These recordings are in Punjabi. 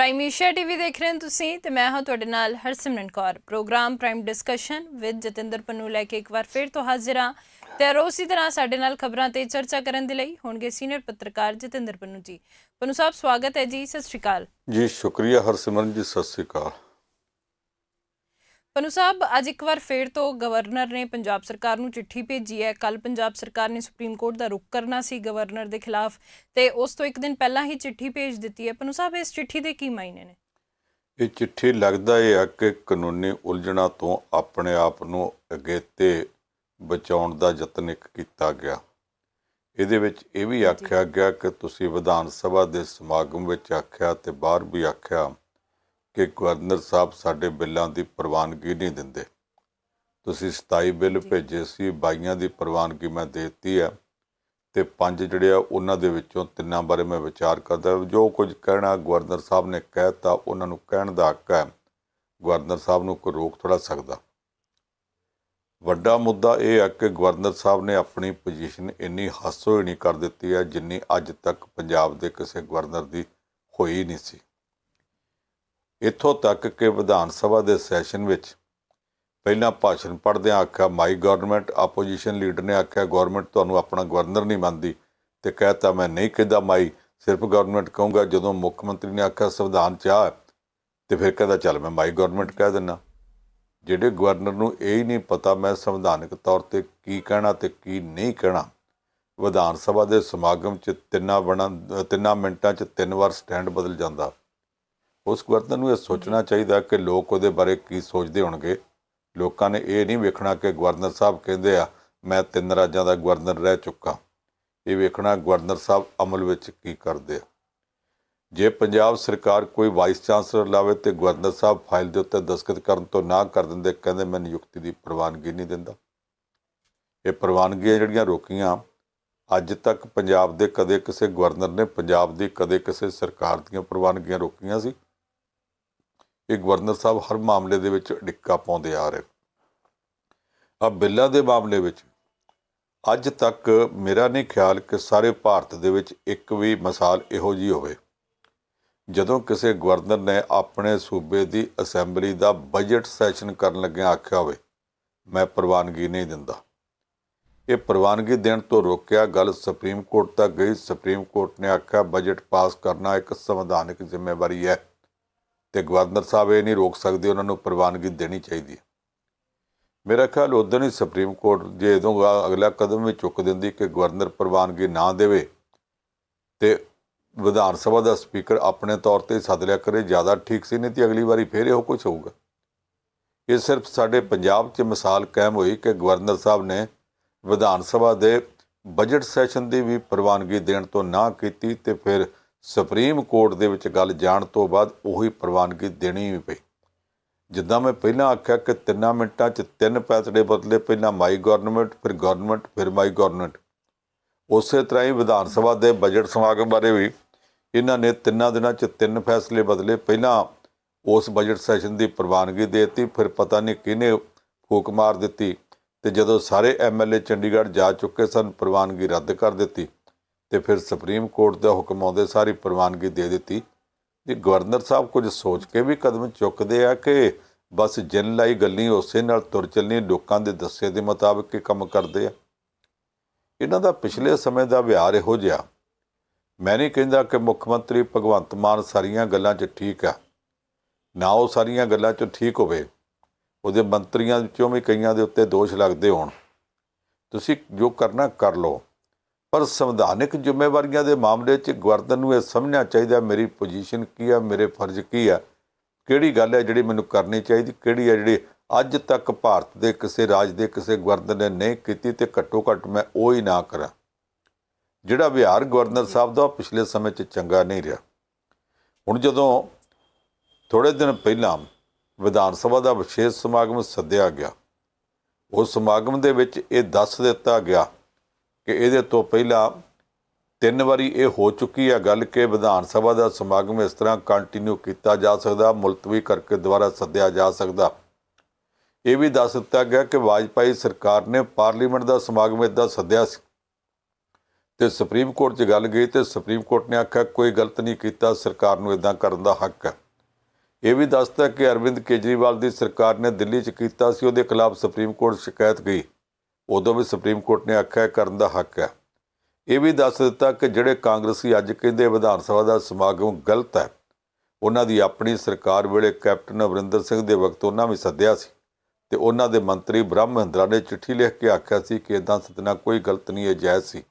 ਪ੍ਰਾਈਮ ਏਸ਼ੀਆ ਟੀਵੀ ਦੇਖ ਰਹੇ ਹੋ ਤੁਸੀਂ ਤੇ ਮੈਂ ਹਾਂ ਤੁਹਾਡੇ ਨਾਲ Harsimran Kaur programme prime discussion with Jatinder Pannu ਲੈ ਕੇ ਇੱਕ ਵਾਰ ਫਿਰ ਤੋਂ ਹਾਜ਼ਰ ਹਾਂ ਤੇ ਰੋਜ਼ ਤਰ੍ਹਾਂ ਸਾਡੇ ਨਾਲ ਖਬਰਾਂ ਤੇ ਚਰਚਾ ਕਰਨ ਦੇ ਲਈ ਹੋਣਗੇ ਸੀਨੀਅਰ ਪੱਤਰਕਾਰ ਜਤਿੰਦਰ ਪੰਨੂ ਜੀ ਪੰਨੂ ਸਾਹਿਬ ਸਵਾਗਤ ਹੈ ਜੀ ਸਤਿ ਸ਼੍ਰੀ ਅਕਾਲ ਜੀ ਸ਼ੁਕਰੀਆ ਹਰਸਿਮਰਨ ਜੀ ਸਤਿ ਸ਼੍ਰੀ ਅਕਾਲ ਪਨੂ ਸਾਹਿਬ ਅੱਜ ਇੱਕ ਵਾਰ ਫੇਰ ਤੋਂ ਗਵਰਨਰ ਨੇ ਪੰਜਾਬ ਸਰਕਾਰ ਨੂੰ ਚਿੱਠੀ ਭੇਜੀ ਹੈ ਕੱਲ ਪੰਜਾਬ ਸਰਕਾਰ ਨੇ ਸੁਪਰੀਮ ਕੋਰਟ ਦਾ ਰੁਕ ਕਰਨਾ ਸੀ ਗਵਰਨਰ ਦੇ ਖਿਲਾਫ ਤੇ ਉਸ ਤੋਂ ਇੱਕ ਦਿਨ ਪਹਿਲਾਂ ਹੀ ਚਿੱਠੀ ਭੇਜ ਦਿੱਤੀ ਹੈ ਪਨੂ ਸਾਹਿਬ ਇਸ ਚਿੱਠੀ ਦੇ ਕੀ ਮਾਇਨੇ ਨੇ ਇਹ ਚਿੱਠੀ ਲੱਗਦਾ ਹੈ ਕਿ ਕਾਨੂੰਨੀ ਉਲਝਣਾ ਤੋਂ ਆਪਣੇ ਆਪ ਨੂੰ ਅਗੇਤੇ ਬਚਾਉਣ ਦਾ ਯਤਨ ਇੱਕ ਕੀਤਾ ਗਿਆ ਇਹਦੇ ਵਿੱਚ ਇਹ ਵੀ ਆਖਿਆ ਗਿਆ ਕਿ ਤੁਸੀਂ ਵਿਧਾਨ ਸਭਾ ਦੇ ਸਮਾਗਮ ਵਿੱਚ ਆਖਿਆ ਤੇ ਬਾਹਰ ਵੀ ਆਖਿਆ ਕਿ ਗਵਰਨਰ ਸਾਹਿਬ ਸਾਡੇ ਬਿੱਲਾਂ ਦੀ ਪ੍ਰਵਾਨਗੀ ਨਹੀਂ ਦਿੰਦੇ ਤੁਸੀਂ 27 ਬਿੱਲ ਭੇਜੇ ਸੀ ਬਾਈਆਂ ਦੀ ਪ੍ਰਵਾਨਗੀ ਮੈਂ ਦਿੱਤੀ ਹੈ ਤੇ ਪੰਜ ਜਿਹੜੇ ਆ ਉਹਨਾਂ ਦੇ ਵਿੱਚੋਂ ਤਿੰਨਾਂ ਬਾਰੇ ਮੈਂ ਵਿਚਾਰ ਕਰਦਾ ਜੋ ਕੁਝ ਕਹਿਣਾ ਗਵਰਨਰ ਸਾਹਿਬ ਨੇ ਕਹਿਤਾ ਉਹਨਾਂ ਨੂੰ ਕਹਿਣ ਦਾ ਹੱਕ ਹੈ ਗਵਰਨਰ ਸਾਹਿਬ ਨੂੰ ਕੋਈ ਰੋਕ ਥੋੜਾ ਸਕਦਾ ਵੱਡਾ ਮੁੱਦਾ ਇਹ ਹੈ ਕਿ ਗਵਰਨਰ ਸਾਹਿਬ ਨੇ ਆਪਣੀ ਪੋਜੀਸ਼ਨ ਇੰਨੀ ਹਾਸੋਹੀਣੀ ਕਰ ਦਿੱਤੀ ਹੈ ਜਿੰਨੀ ਅੱਜ ਤੱਕ ਪੰਜਾਬ ਦੇ ਕਿਸੇ ਗਵਰਨਰ ਦੀ ਹੋਈ ਨਹੀਂ ਸੀ ਇੱਥੋਂ ਤੱਕ ਕਿ ਵਿਧਾਨ ਸਭਾ ਦੇ ਸੈਸ਼ਨ ਵਿੱਚ ਪਹਿਲਾ ਭਾਸ਼ਣ ਪੜਦਿਆਂ ਆਖਿਆ ਮਾਈ ਗਵਰਨਮੈਂਟ ਆਪੋਜੀਸ਼ਨ ਲੀਡਰ ਨੇ ਆਖਿਆ ਗਵਰਨਮੈਂਟ ਤੁਹਾਨੂੰ ਆਪਣਾ ਗਵਰਨਰ ਨਹੀਂ ਮੰਨਦੀ ਤੇ ਕਹਤਾ ਮੈਂ ਨਹੀਂ ਕਿਦਾ ਮਾਈ ਸਿਰਫ ਗਵਰਨਮੈਂਟ ਕਹੂੰਗਾ ਜਦੋਂ ਮੁੱਖ ਮੰਤਰੀ ਨੇ ਆਖਿਆ ਸੰਵਿਧਾਨ ਚਾਹ ਤੇ ਫਿਰ ਕਹਦਾ ਚੱਲ ਮੈਂ ਮਾਈ ਗਵਰਨਮੈਂਟ ਕਹਿ ਦਿੰਨਾ ਜਿਹੜੇ ਗਵਰਨਰ ਨੂੰ ਇਹ ਹੀ ਨਹੀਂ ਪਤਾ ਮੈਂ ਸੰਵਿਧਾਨਿਕ ਤੌਰ ਤੇ ਕੀ ਕਹਿਣਾ ਤੇ ਕੀ ਨਹੀਂ ਕਹਿਣਾ ਵਿਧਾਨ ਸਭਾ ਦੇ ਸਮਾਗਮ 'ਚ ਤਿੰਨਾ ਬਣਾ ਤਿੰਨਾ ਮਿੰਟਾਂ 'ਚ ਤਿੰਨ ਵਾਰ ਸਟੈਂਡ ਬਦਲ ਜਾਂਦਾ ਉਸ ਗਵਰਨਰ ਨੂੰ ਇਹ ਸੋਚਣਾ ਚਾਹੀਦਾ ਕਿ ਲੋਕ ਉਹਦੇ ਬਾਰੇ ਕੀ ਸੋਚਦੇ ਹੋਣਗੇ ਲੋਕਾਂ ਨੇ ਇਹ ਨਹੀਂ ਵੇਖਣਾ ਕਿ ਗਵਰਨਰ ਸਾਹਿਬ ਕਹਿੰਦੇ ਆ ਮੈਂ ਤਿੰਨ ਰਾਜਾਂ ਦਾ ਗਵਰਨਰ ਰਹਿ ਚੁੱਕਾ ਇਹ ਵੇਖਣਾ ਗਵਰਨਰ ਸਾਹਿਬ ਅਮਲ ਵਿੱਚ ਕੀ ਕਰਦੇ ਆ ਜੇ ਪੰਜਾਬ ਸਰਕਾਰ ਕੋਈ ਵਾਈਸ ਚਾਂਸਲਰ ਲਾਵੇ ਤੇ ਗਵਰਨਰ ਸਾਹਿਬ ਫਾਈਲ ਦੇ ਉੱਤੇ ਦਸਖਤ ਕਰਨ ਤੋਂ ਨਾ ਕਰ ਦਿੰਦੇ ਕਹਿੰਦੇ ਮੈਂ ਨਿਯੁਕਤੀ ਦੀ ਪ੍ਰਵਾਨਗੀ ਨਹੀਂ ਦਿੰਦਾ ਇਹ ਪ੍ਰਵਾਨਗੀਆਂ ਜਿਹੜੀਆਂ ਰੋਕੀਆਂ ਅੱਜ ਤੱਕ ਪੰਜਾਬ ਦੇ ਕਦੇ ਕਿਸੇ ਗਵਰਨਰ ਨੇ ਪੰਜਾਬ ਦੀ ਕਦੇ ਕਿਸੇ ਸਰਕਾਰ ਦੀਆਂ ਪ੍ਰਵਾਨਗੀਆਂ ਰੋਕੀਆਂ ਸੀ ਇਹ ਗਵਰਨਰ ਸਾਹਿਬ ਹਰ ਮਾਮਲੇ ਦੇ ਵਿੱਚ ਡਿੱਕਾ ਪਾਉਂਦੇ ਆ ਰਹੇ ਆ ਬਿੱਲਾਂ ਦੇ ਮਾਮਲੇ ਵਿੱਚ ਅੱਜ ਤੱਕ ਮੇਰਾ ਨਹੀਂ ਖਿਆਲ ਕਿ ਸਾਰੇ ਭਾਰਤ ਦੇ ਵਿੱਚ ਇੱਕ ਵੀ ਮਿਸਾਲ ਇਹੋ ਜੀ ਹੋਵੇ ਜਦੋਂ ਕਿਸੇ ਗਵਰਨਰ ਨੇ ਆਪਣੇ ਸੂਬੇ ਦੀ ਅਸੈਂਬਲੀ ਦਾ ਬਜਟ ਸੈਸ਼ਨ ਕਰਨ ਲੱਗਿਆ ਆਖਿਆ ਹੋਵੇ ਮੈਂ ਪ੍ਰਵਾਨਗੀ ਨਹੀਂ ਦਿੰਦਾ ਇਹ ਪ੍ਰਵਾਨਗੀ ਦੇਣ ਤੋਂ ਰੋਕਿਆ ਗੱਲ ਸੁਪਰੀਮ ਕੋਰਟ ਤੱਕ ਗਈ ਸੁਪਰੀਮ ਕੋਰਟ ਨੇ ਆਖਿਆ ਬਜਟ ਪਾਸ ਕਰਨਾ ਇੱਕ ਸੰਵਿਧਾਨਕ ਜ਼ਿੰਮੇਵਾਰੀ ਹੈ ਤੇ ਗਵਰਨਰ ਸਾਹਿਬ ਇਹ ਨਹੀਂ ਰੋਕ ਸਕਦੇ ਉਹਨਾਂ ਨੂੰ ਪ੍ਰਵਾਨਗੀ ਦੇਣੀ ਚਾਹੀਦੀ ਹੈ ਮੇਰਾ ਖਿਆਲ ਉਦੋਂ ਹੀ ਸੁਪਰੀਮ ਕੋਰਟ ਜੇ ਇਦੋਂ ਅਗਲਾ ਕਦਮ ਵੀ ਚੁੱਕ ਦਿੰਦੀ ਕਿ ਗਵਰਨਰ ਪ੍ਰਵਾਨਗੀ ਨਾ ਦੇਵੇ ਤੇ ਵਿਧਾਨ ਸਭਾ ਦਾ ਸਪੀਕਰ ਆਪਣੇ ਤੌਰ ਤੇ ਸੱਦ ਲਿਆ ਕਰੇ ਜ਼ਿਆਦਾ ਠੀਕ ਸੀ ਨਹੀਂ ਤੇ ਅਗਲੀ ਵਾਰੀ ਫੇਰ ਇਹੋ ਕੁਝ ਹੋਊਗਾ ਇਹ ਸਿਰਫ ਸਾਡੇ ਪੰਜਾਬ 'ਚ ਮਿਸਾਲ ਕਾਇਮ ਹੋਈ ਕਿ ਗਵਰਨਰ ਸਾਹਿਬ ਨੇ ਵਿਧਾਨ ਸਭਾ ਦੇ ਬਜਟ ਸੈਸ਼ਨ ਦੀ ਵੀ ਪ੍ਰਵਾਨਗੀ ਦੇਣ ਤੋਂ ਨਾ ਕੀਤੀ ਤੇ ਫਿਰ ਸੁਪਰੀਮ ਕੋਰਟ ਦੇ ਵਿੱਚ ਗੱਲ ਜਾਣ ਤੋਂ ਬਾਅਦ ਉਹੀ ਪ੍ਰਵਾਨਗੀ ਦੇਣੀ ਵੀ ਪਈ ਜਿੱਦਾਂ ਮੈਂ ਪਹਿਲਾਂ ਆਖਿਆ ਕਿ 3 ਮਿੰਟਾਂ 'ਚ ਤਿੰਨ ਫੈਸਲੇ ਬਦਲੇ ਪਹਿਲਾਂ ਮਾਈ ਗਵਰਨਮੈਂਟ ਫਿਰ ਗਵਰਨਮੈਂਟ ਫਿਰ ਮਾਈ ਗਵਰਨਮੈਂਟ ਉਸੇ ਤਰ੍ਹਾਂ ਹੀ ਵਿਧਾਨ ਸਭਾ ਦੇ ਬਜਟ ਸਮਾਗਮ ਬਾਰੇ ਵੀ ਇਹਨਾਂ ਨੇ ਤਿੰਨਾਂ ਦਿਨਾਂ 'ਚ ਤਿੰਨ ਫੈਸਲੇ ਬਦਲੇ ਪਹਿਲਾਂ ਉਸ ਬਜਟ ਸੈਸ਼ਨ ਦੀ ਪ੍ਰਵਾਨਗੀ ਦੇਤੀ ਫਿਰ ਪਤਾ ਨਹੀਂ ਕਿਹਨੇ ਫੂਕ ਮਾਰ ਦਿੱਤੀ ਤੇ ਜਦੋਂ ਸਾਰੇ ਐਮਐਲਏ ਚੰਡੀਗੜ੍ਹ ਜਾ ਚੁੱਕੇ ਸਨ ਪ੍ਰਵਾਨਗੀ ਰੱਦ ਕਰ ਦਿੱਤੀ ਤੇ ਫਿਰ ਸੁਪਰੀਮ ਕੋਰਟ ਦਾ ਹੁਕਮ ਆਉਂਦੇ ਸਾਰੀ ਪ੍ਰਵਾਨਗੀ ਦੇ ਦਿੱਤੀ ਜੇ ਗਵਰਨਰ ਸਾਹਿਬ ਕੁਝ ਸੋਚ ਕੇ ਵੀ ਕਦਮ ਚੁੱਕਦੇ ਆ ਕਿ ਬਸ ਜਿੰਨ ਲਈ ਗੱਲੀ ਉਸੇ ਨਾਲ ਤੁਰ ਚੱਲਣੀ ਲੋਕਾਂ ਦੇ ਦੱਸੇ ਦੇ ਮੁਤਾਬਕ ਇਹ ਕੰਮ ਕਰਦੇ ਆ ਇਹਨਾਂ ਦਾ ਪਿਛਲੇ ਸਮੇਂ ਦਾ ਵਿਹਾਰ ਇਹੋ ਜਿਹਾ ਮੈਂ ਨਹੀਂ ਕਹਿੰਦਾ ਕਿ ਮੁੱਖ ਮੰਤਰੀ ਭਗਵੰਤ ਮਾਨ ਸਾਰੀਆਂ ਗੱਲਾਂ 'ਚ ਠੀਕ ਆ ਨਾ ਉਹ ਸਾਰੀਆਂ ਗੱਲਾਂ 'ਚ ਠੀਕ ਹੋਵੇ ਉਹਦੇ ਮੰਤਰੀਆਂ ਵਿੱਚੋਂ ਵੀ ਕਈਆਂ ਦੇ ਉੱਤੇ ਦੋਸ਼ ਲੱਗਦੇ ਹੋਣ ਤੁਸੀਂ ਜੋ ਕਰਨਾ ਕਰ ਲਓ ਪਰ ਸੰਵਿਧਾਨਿਕ ਜ਼ਿੰਮੇਵਾਰੀਆਂ ਦੇ ਮਾਮਲੇ 'ਚ ਗਵਰਨਰ ਨੂੰ ਇਹ ਸਮਝਣਾ ਚਾਹੀਦਾ ਮੇਰੀ ਪੋਜੀਸ਼ਨ ਕੀ ਆ ਮੇਰੇ ਫਰਜ਼ ਕੀ ਆ ਕਿਹੜੀ ਗੱਲ ਹੈ ਜਿਹੜੀ ਮੈਨੂੰ ਕਰਨੀ ਚਾਹੀਦੀ ਕਿਹੜੀ ਹੈ ਜਿਹੜੀ ਅੱਜ ਤੱਕ ਭਾਰਤ ਦੇ ਕਿਸੇ ਰਾਜ ਦੇ ਕਿਸੇ ਗਵਰਨਰ ਨੇ ਨਹੀਂ ਕੀਤੀ ਤੇ ਘੱਟੋ ਘੱਟ ਮੈਂ ਉਹ ਹੀ ਨਾ ਕਰਾਂ ਜਿਹੜਾ ਵਿਹਾਰ ਗਵਰਨਰ ਸਾਹਿਬ ਦਾ ਪਿਛਲੇ ਸਮੇਂ 'ਚ ਚੰਗਾ ਨਹੀਂ ਰਿਹਾ ਹੁਣ ਜਦੋਂ ਥੋੜੇ ਦਿਨ ਪਹਿਲਾਂ ਵਿਧਾਨ ਸਭਾ ਦਾ ਵਿਸ਼ੇਸ਼ ਸਮਾਗਮ ਸੱਦਿਆ ਗਿਆ ਉਸ ਸਮਾਗਮ ਦੇ ਵਿੱਚ ਇਹ ਦੱਸ ਦਿੱਤਾ ਗਿਆ ਕਿ ਇਹਦੇ ਤੋਂ ਪਹਿਲਾਂ ਤਿੰਨ ਵਾਰੀ ਇਹ ਹੋ ਚੁੱਕੀ ਹੈ ਗੱਲ ਕਿ ਵਿਧਾਨ ਸਭਾ ਦਾ ਸਮਾਗਮ ਇਸ ਤਰ੍ਹਾਂ ਕੰਟੀਨਿਊ ਕੀਤਾ ਜਾ ਸਕਦਾ ਮੁਲਤਵੀ ਕਰਕੇ ਦੁਬਾਰਾ ਸੱਦਿਆ ਜਾ ਸਕਦਾ ਇਹ ਵੀ ਦੱਸ ਦਿੱਤਾ ਗਿਆ ਕਿ ਵਾਜਪਾਈ ਸਰਕਾਰ ਨੇ ਪਾਰਲੀਮੈਂਟ ਦਾ ਸਮਾਗਮ ਇਦਾਂ ਸੱਦਿਆ ਸੀ ਤੇ ਸੁਪਰੀਮ ਕੋਰਟ 'ਚ ਗੱਲ ਗਈ ਤੇ ਸੁਪਰੀਮ ਕੋਰਟ ਨੇ ਆਖਿਆ ਕੋਈ ਗਲਤ ਨਹੀਂ ਕੀਤਾ ਸਰਕਾਰ ਨੂੰ ਇਦਾਂ ਕਰਨ ਦਾ ਹੱਕ ਹੈ ਇਹ ਵੀ ਦੱਸਦਾ ਕਿ ਅਰਵਿੰਦ ਕੇਜਰੀਵਾਲ ਦੀ ਸਰਕਾਰ ਨੇ ਦਿੱਲੀ 'ਚ ਕੀਤਾ ਸੀ ਉਹਦੇ ਖਿਲਾਫ ਸੁਪਰੀਮ ਕੋਰਟ ਸ਼ਿਕਾਇਤ ਗਈ ਉਦੋਂ ਵੀ ਸੁਪਰੀਮ ਕੋਰਟ ਨੇ ਆਖਿਆ ਕਰਨ ਦਾ ਹੱਕ ਹੈ ਇਹ ਵੀ ਦੱਸ ਦਿੱਤਾ ਕਿ ਜਿਹੜੇ ਕਾਂਗਰਸੀ ਅੱਜ ਕਹਿੰਦੇ ਵਿਧਾਨ ਸਭਾ ਦਾ ਸਮਾਗਮ ਗਲਤ ਹੈ ਉਹਨਾਂ ਦੀ ਆਪਣੀ ਸਰਕਾਰ ਵੇਲੇ ਕੈਪਟਨ ਅਵਰਿੰਦਰ ਸਿੰਘ ਦੇ ਵਕਤ ਉਹਨਾਂ ਵੀ ਸੱਦਿਆ ਸੀ ਤੇ ਉਹਨਾਂ ਦੇ ਮੰਤਰੀ ਬ੍ਰਹਮ ਮਹਿੰਦਰਾ ਨੇ ਚਿੱਠੀ ਲਿਖ ਕੇ ਆਖਿਆ ਸੀ ਕਿ ਇਦਾਂ ਸੱਦਣਾ ਕੋਈ ਗਲਤ ਨਹੀਂ ਹੈ ਜਾਇਜ਼ ਸੀ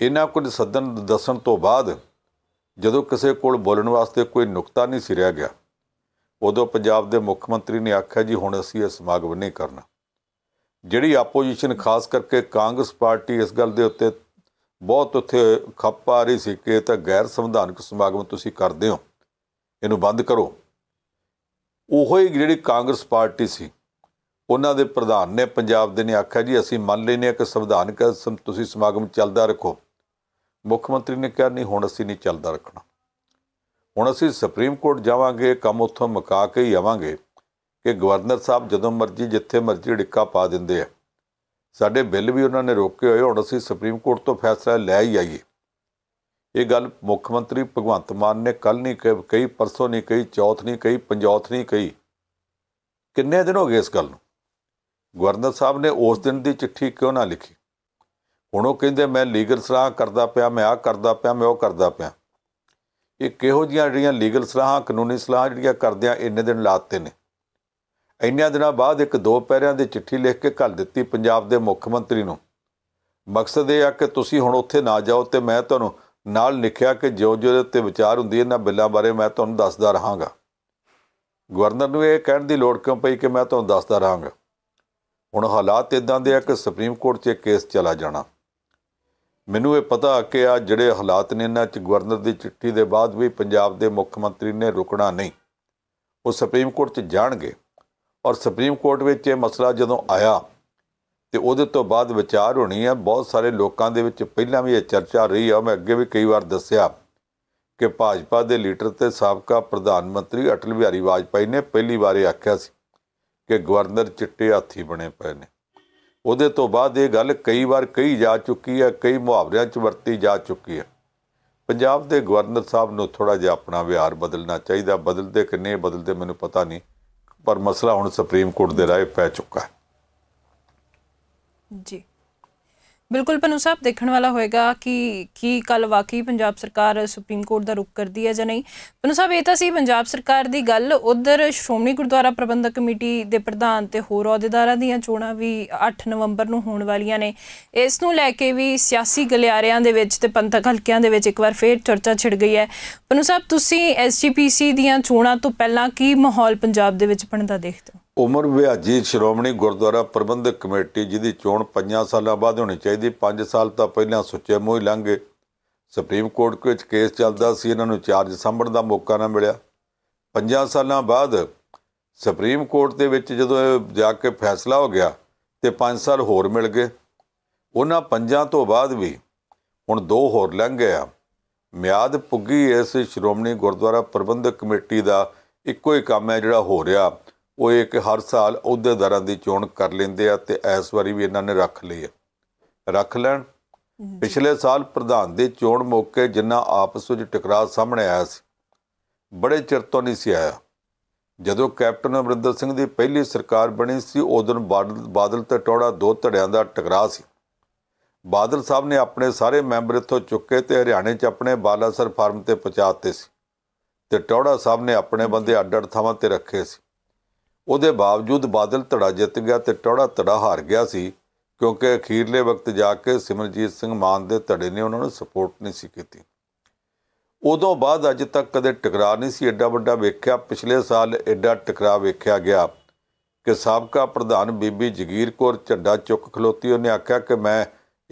ਇਹਨਾਂ ਕੁਝ ਸਦਨ ਦੱਸਣ ਤੋਂ ਬਾਅਦ ਜਦੋਂ ਕਿਸੇ ਕੋਲ ਬੋਲਣ ਵਾਸਤੇ ਕੋਈ ਨੁਕਤਾ ਨਹੀਂ ਸਿਰਿਆ ਗਿਆ ਉਦੋਂ ਪੰਜਾਬ ਦੇ ਮੁੱਖ ਮੰਤਰੀ ਨੇ ਆਖਿਆ ਜੀ ਹੁਣ ਅਸੀਂ ਇਹ ਸਮਾਗਮ ਨਹੀਂ ਕਰਨਾ ਜਿਹੜੀ ਆਪੋਜੀਸ਼ਨ ਖਾਸ ਕਰਕੇ ਕਾਂਗਰਸ ਪਾਰਟੀ ਇਸ ਗੱਲ ਦੇ ਉੱਤੇ ਬਹੁਤ ਉੱਥੇ ਖੱਪ ਆ ਰਹੀ ਸੀ ਕਿ ਤਾਂ ਗੈਰ ਸੰਵਿਧਾਨਕ ਸਮਾਗਮ ਤੁਸੀਂ ਕਰਦੇ ਹੋ ਇਹਨੂੰ ਬੰਦ ਕਰੋ ਉਹੋ ਹੀ ਜਿਹੜੀ ਕਾਂਗਰਸ ਪਾਰਟੀ ਸੀ ਉਹਨਾਂ ਦੇ ਪ੍ਰਧਾਨ ਨੇ ਪੰਜਾਬ ਦੇ ਨੇ ਆਖਿਆ ਜੀ ਅਸੀਂ ਮੰਨ ਲੈਨੇ ਆ ਕਿ ਸੰਵਿਧਾਨਕ ਤੁਸੀਂ ਸਮਾਗਮ ਚੱਲਦਾ ਰੱਖੋ ਮੁੱਖ ਮੰਤਰੀ ਨੇ ਕਿਹਾ ਨਹੀਂ ਹੁਣ ਅਸੀਂ ਨਹੀਂ ਚੱਲਦਾ ਰੱਖਣਾ ਹੁਣ ਅਸੀਂ ਸੁਪਰੀਮ ਕੋਰਟ ਜਾਵਾਂਗੇ ਕੰਮ ਉੱਥੋਂ ਮੁਕਾ ਕੇ ਹੀ ਆਵਾਂਗੇ ਕਿ ਗਵਰਨਰ ਸਾਹਿਬ ਜਦੋਂ ਮਰਜ਼ੀ ਜਿੱਥੇ ਮਰਜ਼ੀ ਡਿੱਕਾ ਪਾ ਦਿੰਦੇ ਆ ਸਾਡੇ ਬਿੱਲ ਵੀ ਉਹਨਾਂ ਨੇ ਰੋਕੇ ਹੋਏ ਹੁਣ ਅਸੀਂ ਸੁਪਰੀਮ ਕੋਰਟ ਤੋਂ ਫੈਸਲਾ ਲੈ ਹੀ ਆਈਏ ਇਹ ਗੱਲ ਮੁੱਖ ਮੰਤਰੀ ਭਗਵੰਤ ਮਾਨ ਨੇ ਕੱਲ ਨਹੀਂ ਕਈ ਪਰਸੋਂ ਨਹੀਂ ਕਈ ਚੌਥ ਨਹੀਂ ਕਈ ਪੰਜੌਥ ਨਹੀਂ ਕਹੀ ਕਿੰਨੇ ਦਿਨ ਹੋ ਗਏ ਇਸ ਗੱਲ ਨੂੰ ਗਵਰਨਰ ਸਾਹਿਬ ਨੇ ਉਸ ਦਿਨ ਦੀ ਚਿੱਠੀ ਕਿਉਂ ਨਾ ਲਿਖੀ ਹੁਣ ਉਹ ਕਹਿੰਦੇ ਮੈਂ ਲੀਗਲ ਸਲਾਹ ਕਰਦਾ ਪਿਆ ਮੈਂ ਆਹ ਕਰਦਾ ਪਿਆ ਮੈਂ ਉਹ ਕਰਦਾ ਪਿਆ ਇਹ ਕਿਹੋ ਜੀਆਂ ਜਿਹੜੀਆਂ ਲੀਗਲ ਸਲਾਹਾਂ ਕਾਨੂੰਨੀ ਸਲਾਹਾਂ ਜਿਹੜੀਆਂ ਕਰਦਿਆਂ ਇੰਨੇ ਦਿਨ ਲਾਤੇ ਨੇ ਇੰਨਿਆਂ ਦਿਨਾਂ ਬਾਅਦ ਇੱਕ ਦੋ ਪੈਰਿਆਂ ਦੀ ਚਿੱਠੀ ਲਿਖ ਕੇ ਘੱਲ ਦਿੱਤੀ ਪੰਜਾਬ ਦੇ ਮੁੱਖ ਮੰਤਰੀ ਨੂੰ ਮਕਸਦ ਇਹ ਆ ਕਿ ਤੁਸੀਂ ਹੁਣ ਉੱਥੇ ਨਾ ਜਾਓ ਤੇ ਮੈਂ ਤੁਹਾਨੂੰ ਨਾਲ ਲਿਖਿਆ ਕਿ ਜੋ ਜੋ ਉੱਤੇ ਵਿਚਾਰ ਹੁੰਦੀ ਇਹਨਾਂ ਬਿੱਲਾਂ ਬਾਰੇ ਮੈਂ ਤੁਹਾਨੂੰ ਦੱਸਦਾ ਰਹਾਂਗਾ ਗਵਰਨਰ ਨੂੰ ਇਹ ਕਹਿਣ ਦੀ ਲੋੜ ਕਿਉਂ ਪਈ ਕਿ ਮੈਂ ਤੁਹਾਨੂੰ ਦੱਸਦਾ ਰਹਾਂਗਾ ਹੁਣ ਹਾਲਾਤ ਇਦਾਂ ਦੇ ਆ ਕਿ ਸੁਪਰੀਮ ਕੋਰਟ 'ਚ ਕੇਸ ਚਲਾ ਜਾਣਾ ਮੈਨੂੰ ਇਹ ਪਤਾ ਆ ਕਿ ਆ ਜਿਹੜੇ ਹਾਲਾਤ ਨੇ ਇਹਨਾਂ 'ਚ ਗਵਰਨਰ ਦੀ ਚਿੱਠੀ ਦੇ ਬਾਅਦ ਵੀ ਪੰਜਾਬ ਦੇ ਮੁੱਖ ਮੰਤਰੀ ਨੇ ਰੁਕਣਾ ਨਹੀਂ ਉਹ ਸੁਪਰੀਮ ਕੋਰਟ 'ਚ ਜਾਣਗੇ ਔਰ ਸੁਪਰੀਮ ਕੋਰਟ ਵਿੱਚ ਇਹ ਮਸਲਾ ਜਦੋਂ ਆਇਆ ਤੇ ਉਹਦੇ ਤੋਂ ਬਾਅਦ ਵਿਚਾਰ ਹੋਣੀ ਹੈ ਬਹੁਤ ਸਾਰੇ ਲੋਕਾਂ ਦੇ ਵਿੱਚ ਪਹਿਲਾਂ ਵੀ ਇਹ ਚਰਚਾ ਰਹੀ ਆ ਮੈਂ ਅੱਗੇ ਵੀ ਕਈ ਵਾਰ ਦੱਸਿਆ ਕਿ ਭਾਜਪਾ ਦੇ ਲੀਡਰ ਤੇ ਸਾਬਕਾ ਪ੍ਰਧਾਨ ਮੰਤਰੀ ਅਟਲ ਬਿਹਾਰੀ ਵਾਜਪਾਈ ਨੇ ਪਹਿਲੀ ਇਹ ਆਖਿਆ ਸੀ ਕਿ ਗਵਰਨਰ ਚਿੱਟੇ ਹਾਥੀ ਬਣੇ ਪਏ ਨੇ ਉਹਦੇ ਤੋਂ ਬਾਅਦ ਇਹ ਗੱਲ ਕਈ ਵਾਰ ਕਹੀ ਜਾ ਚੁੱਕੀ ਹੈ ਕਈ ਮੁਹਾਵਰਿਆਂ 'ਚ ਵਰਤੀ ਜਾ ਚੁੱਕੀ ਹੈ ਪੰਜਾਬ ਦੇ ਗਵਰਨਰ ਸਾਹਿਬ ਨੂੰ ਥੋੜਾ ਜਿਹਾ ਆਪਣਾ ਵਿਹਾਰ ਬਦਲਣਾ ਚਾਹੀਦਾ ਬਦਲਦੇ ਕਿੰਨੇ ਬਦਲਦੇ ਮੈਨੂੰ ਪਤਾ ਨਹੀਂ ਪਰ ਮਸਲਾ ਹੁਣ ਸੁਪਰੀਮ ਕੋਰਟ ਦੇ ਰਾਏ ਪੈ ਚੁੱਕਾ ਹੈ ਜੀ ਬਿਲਕੁਲ ਪਨੂ ਸਾਹਿਬ ਦੇਖਣ ਵਾਲਾ ਹੋਏਗਾ ਕਿ ਕੀ ਕੱਲ ਵਾਕਈ ਪੰਜਾਬ ਸਰਕਾਰ ਸੁਪਰੀਮ ਕੋਰਟ ਦਾ ਰੁਕ ਕਰਦੀ ਹੈ ਜਾਂ ਨਹੀਂ ਪਨੂ ਸਾਹਿਬ ਇਹ ਤਾਂ ਸੀ ਪੰਜਾਬ ਸਰਕਾਰ ਦੀ ਗੱਲ ਉਧਰ ਸ਼੍ਰੋਮਣੀ ਗੁਰਦੁਆਰਾ ਪ੍ਰਬੰਧਕ ਕਮੇਟੀ ਦੇ ਪ੍ਰਧਾਨ ਤੇ ਹੋਰ ਅਹੁਦੇਦਾਰਾਂ ਦੀਆਂ ਚੋਣਾਂ ਵੀ 8 ਨਵੰਬਰ ਨੂੰ ਹੋਣ ਵਾਲੀਆਂ ਨੇ ਇਸ ਨੂੰ ਲੈ ਕੇ ਵੀ ਸਿਆਸੀ ਗਲਿਆਰਿਆਂ ਦੇ ਵਿੱਚ ਤੇ ਪੰਥਕ ਹਲਕਿਆਂ ਦੇ ਵਿੱਚ ਇੱਕ ਵਾਰ ਫੇਰ ਚਰਚਾ ਛਿੜ ਗਈ ਹੈ ਪਨੂ ਸਾਹਿਬ ਤੁਸੀਂ ਐਸਜੀਪੀਸੀ ਦੀਆਂ ਚੋਣਾਂ ਤੋਂ ਪਹਿਲਾਂ ਕੀ ਮਾਹੌਲ ਪੰਜਾਬ ਦੇ ਵਿੱਚ ਬਣਦਾ ਦੇਖਦੇ ਹੋ ਉਮਰ ਵਿਆਜੀ ਸ਼੍ਰੋਮਣੀ ਗੁਰਦੁਆਰਾ ਪ੍ਰਬੰਧਕ ਕਮੇਟੀ ਜਿਹਦੀ ਚੋਣ 5 ਸਾਲਾਂ ਬਾਅਦ ਹੋਣੀ ਚਾਹੀਦੀ 5 ਸਾਲ ਤਾਂ ਪਹਿਲਾਂ ਸੁੱਚੇ ਮੂੰਹ ਹੀ ਲੰਘੇ ਸੁਪਰੀਮ ਕੋਰਟ ਵਿੱਚ ਕੇਸ ਚੱਲਦਾ ਸੀ ਇਹਨਾਂ ਨੂੰ ਚਾਰਜ ਸੰਭਣ ਦਾ ਮੌਕਾ ਨਾ ਮਿਲਿਆ 5 ਸਾਲਾਂ ਬਾਅਦ ਸੁਪਰੀਮ ਕੋਰਟ ਦੇ ਵਿੱਚ ਜਦੋਂ ਇਹ ਜਾ ਕੇ ਫੈਸਲਾ ਹੋ ਗਿਆ ਤੇ 5 ਸਾਲ ਹੋਰ ਮਿਲ ਗਏ ਉਹਨਾਂ ਪੰਜਾਂ ਤੋਂ ਬਾਅਦ ਵੀ ਹੁਣ ਦੋ ਹੋਰ ਲੰਘ ਗਏ ਆ ਮਿਆਦ ਪੁੱਗੀ ਇਸ ਸ਼੍ਰੋਮਣੀ ਗੁਰਦੁਆਰਾ ਪ੍ਰਬੰਧਕ ਕਮੇਟੀ ਦਾ ਇੱਕੋ ਹੀ ਕੰਮ ਹੈ ਜਿਹੜਾ ਹੋ ਰਿਹਾ ਉਹ ਇੱਕ ਹਰ ਸਾਲ ਅਹੁਦੇਦਾਰਾਂ ਦੀ ਚੋਣ ਕਰ ਲੈਂਦੇ ਆ ਤੇ ਇਸ ਵਾਰੀ ਵੀ ਇਹਨਾਂ ਨੇ ਰੱਖ ਲਈ ਆ ਰੱਖ ਲੈਣ ਪਿਛਲੇ ਸਾਲ ਪ੍ਰਧਾਨ ਦੀ ਚੋਣ ਮੌਕੇ ਜਿੰਨਾ ਆਪਸ ਵਿੱਚ ਟਕਰਾਅ ਸਾਹਮਣੇ ਆਇਆ ਸੀ ਬੜੇ ਚਿਰ ਤੋਂ ਨਹੀਂ ਸੀ ਆਇਆ ਜਦੋਂ ਕੈਪਟਨ ਅਮਰਿੰਦਰ ਸਿੰਘ ਦੀ ਪਹਿਲੀ ਸਰਕਾਰ ਬਣੀ ਸੀ ਉਦੋਂ ਬਾਦਲ ਤੇ ਟੋੜਾ ਦੋ ਧੜਿਆਂ ਦਾ ਟਕਰਾਅ ਸੀ ਬਾਦਲ ਸਾਹਿਬ ਨੇ ਆਪਣੇ ਸਾਰੇ ਮੈਂਬਰ ਇਥੋਂ ਚੁੱਕੇ ਤੇ ਹਰਿਆਣੇ 'ਚ ਆਪਣੇ ਬਾਲਾਸਰ ਫਾਰਮ ਤੇ ਪਹੁੰਚਾਤੇ ਸੀ ਤੇ ਟੋੜਾ ਸਾਹਿਬ ਨੇ ਆਪਣੇ ਬੰਦੇ ਅੱਡ-ਅੱਡ ਥਾਵਾਂ ਤੇ ਰੱਖੇ ਸੀ ਉਹਦੇ ਬਾਵਜੂਦ ਬਾਦਲ ਧੜਾ ਜਿੱਤ ਗਿਆ ਤੇ ਟੋੜਾ ਧੜਾ ਹਾਰ ਗਿਆ ਸੀ ਕਿਉਂਕਿ ਅਖੀਰਲੇ ਵਕਤ ਜਾ ਕੇ ਸਿਮਰਜੀਤ ਸਿੰਘ ਮਾਨ ਦੇ ਧੜੇ ਨੇ ਉਹਨਾਂ ਨੂੰ ਸਪੋਰਟ ਨਹੀਂ ਸੀ ਕੀਤੀ ਉਦੋਂ ਬਾਅਦ ਅੱਜ ਤੱਕ ਕਦੇ ਟਕਰਾਅ ਨਹੀਂ ਸੀ ਐਡਾ ਵੱਡਾ ਵੇਖਿਆ ਪਿਛਲੇ ਸਾਲ ਐਡਾ ਟਕਰਾਅ ਵੇਖਿਆ ਗਿਆ ਕਿ ਸਾਬਕਾ ਪ੍ਰਧਾਨ ਬੀਬੀ ਜਗੀਰ ਕੌਰ ਝੰਡਾ ਚੁੱਕ ਖਲੋਤੀ ਉਹਨੇ ਆਖਿਆ ਕਿ ਮੈਂ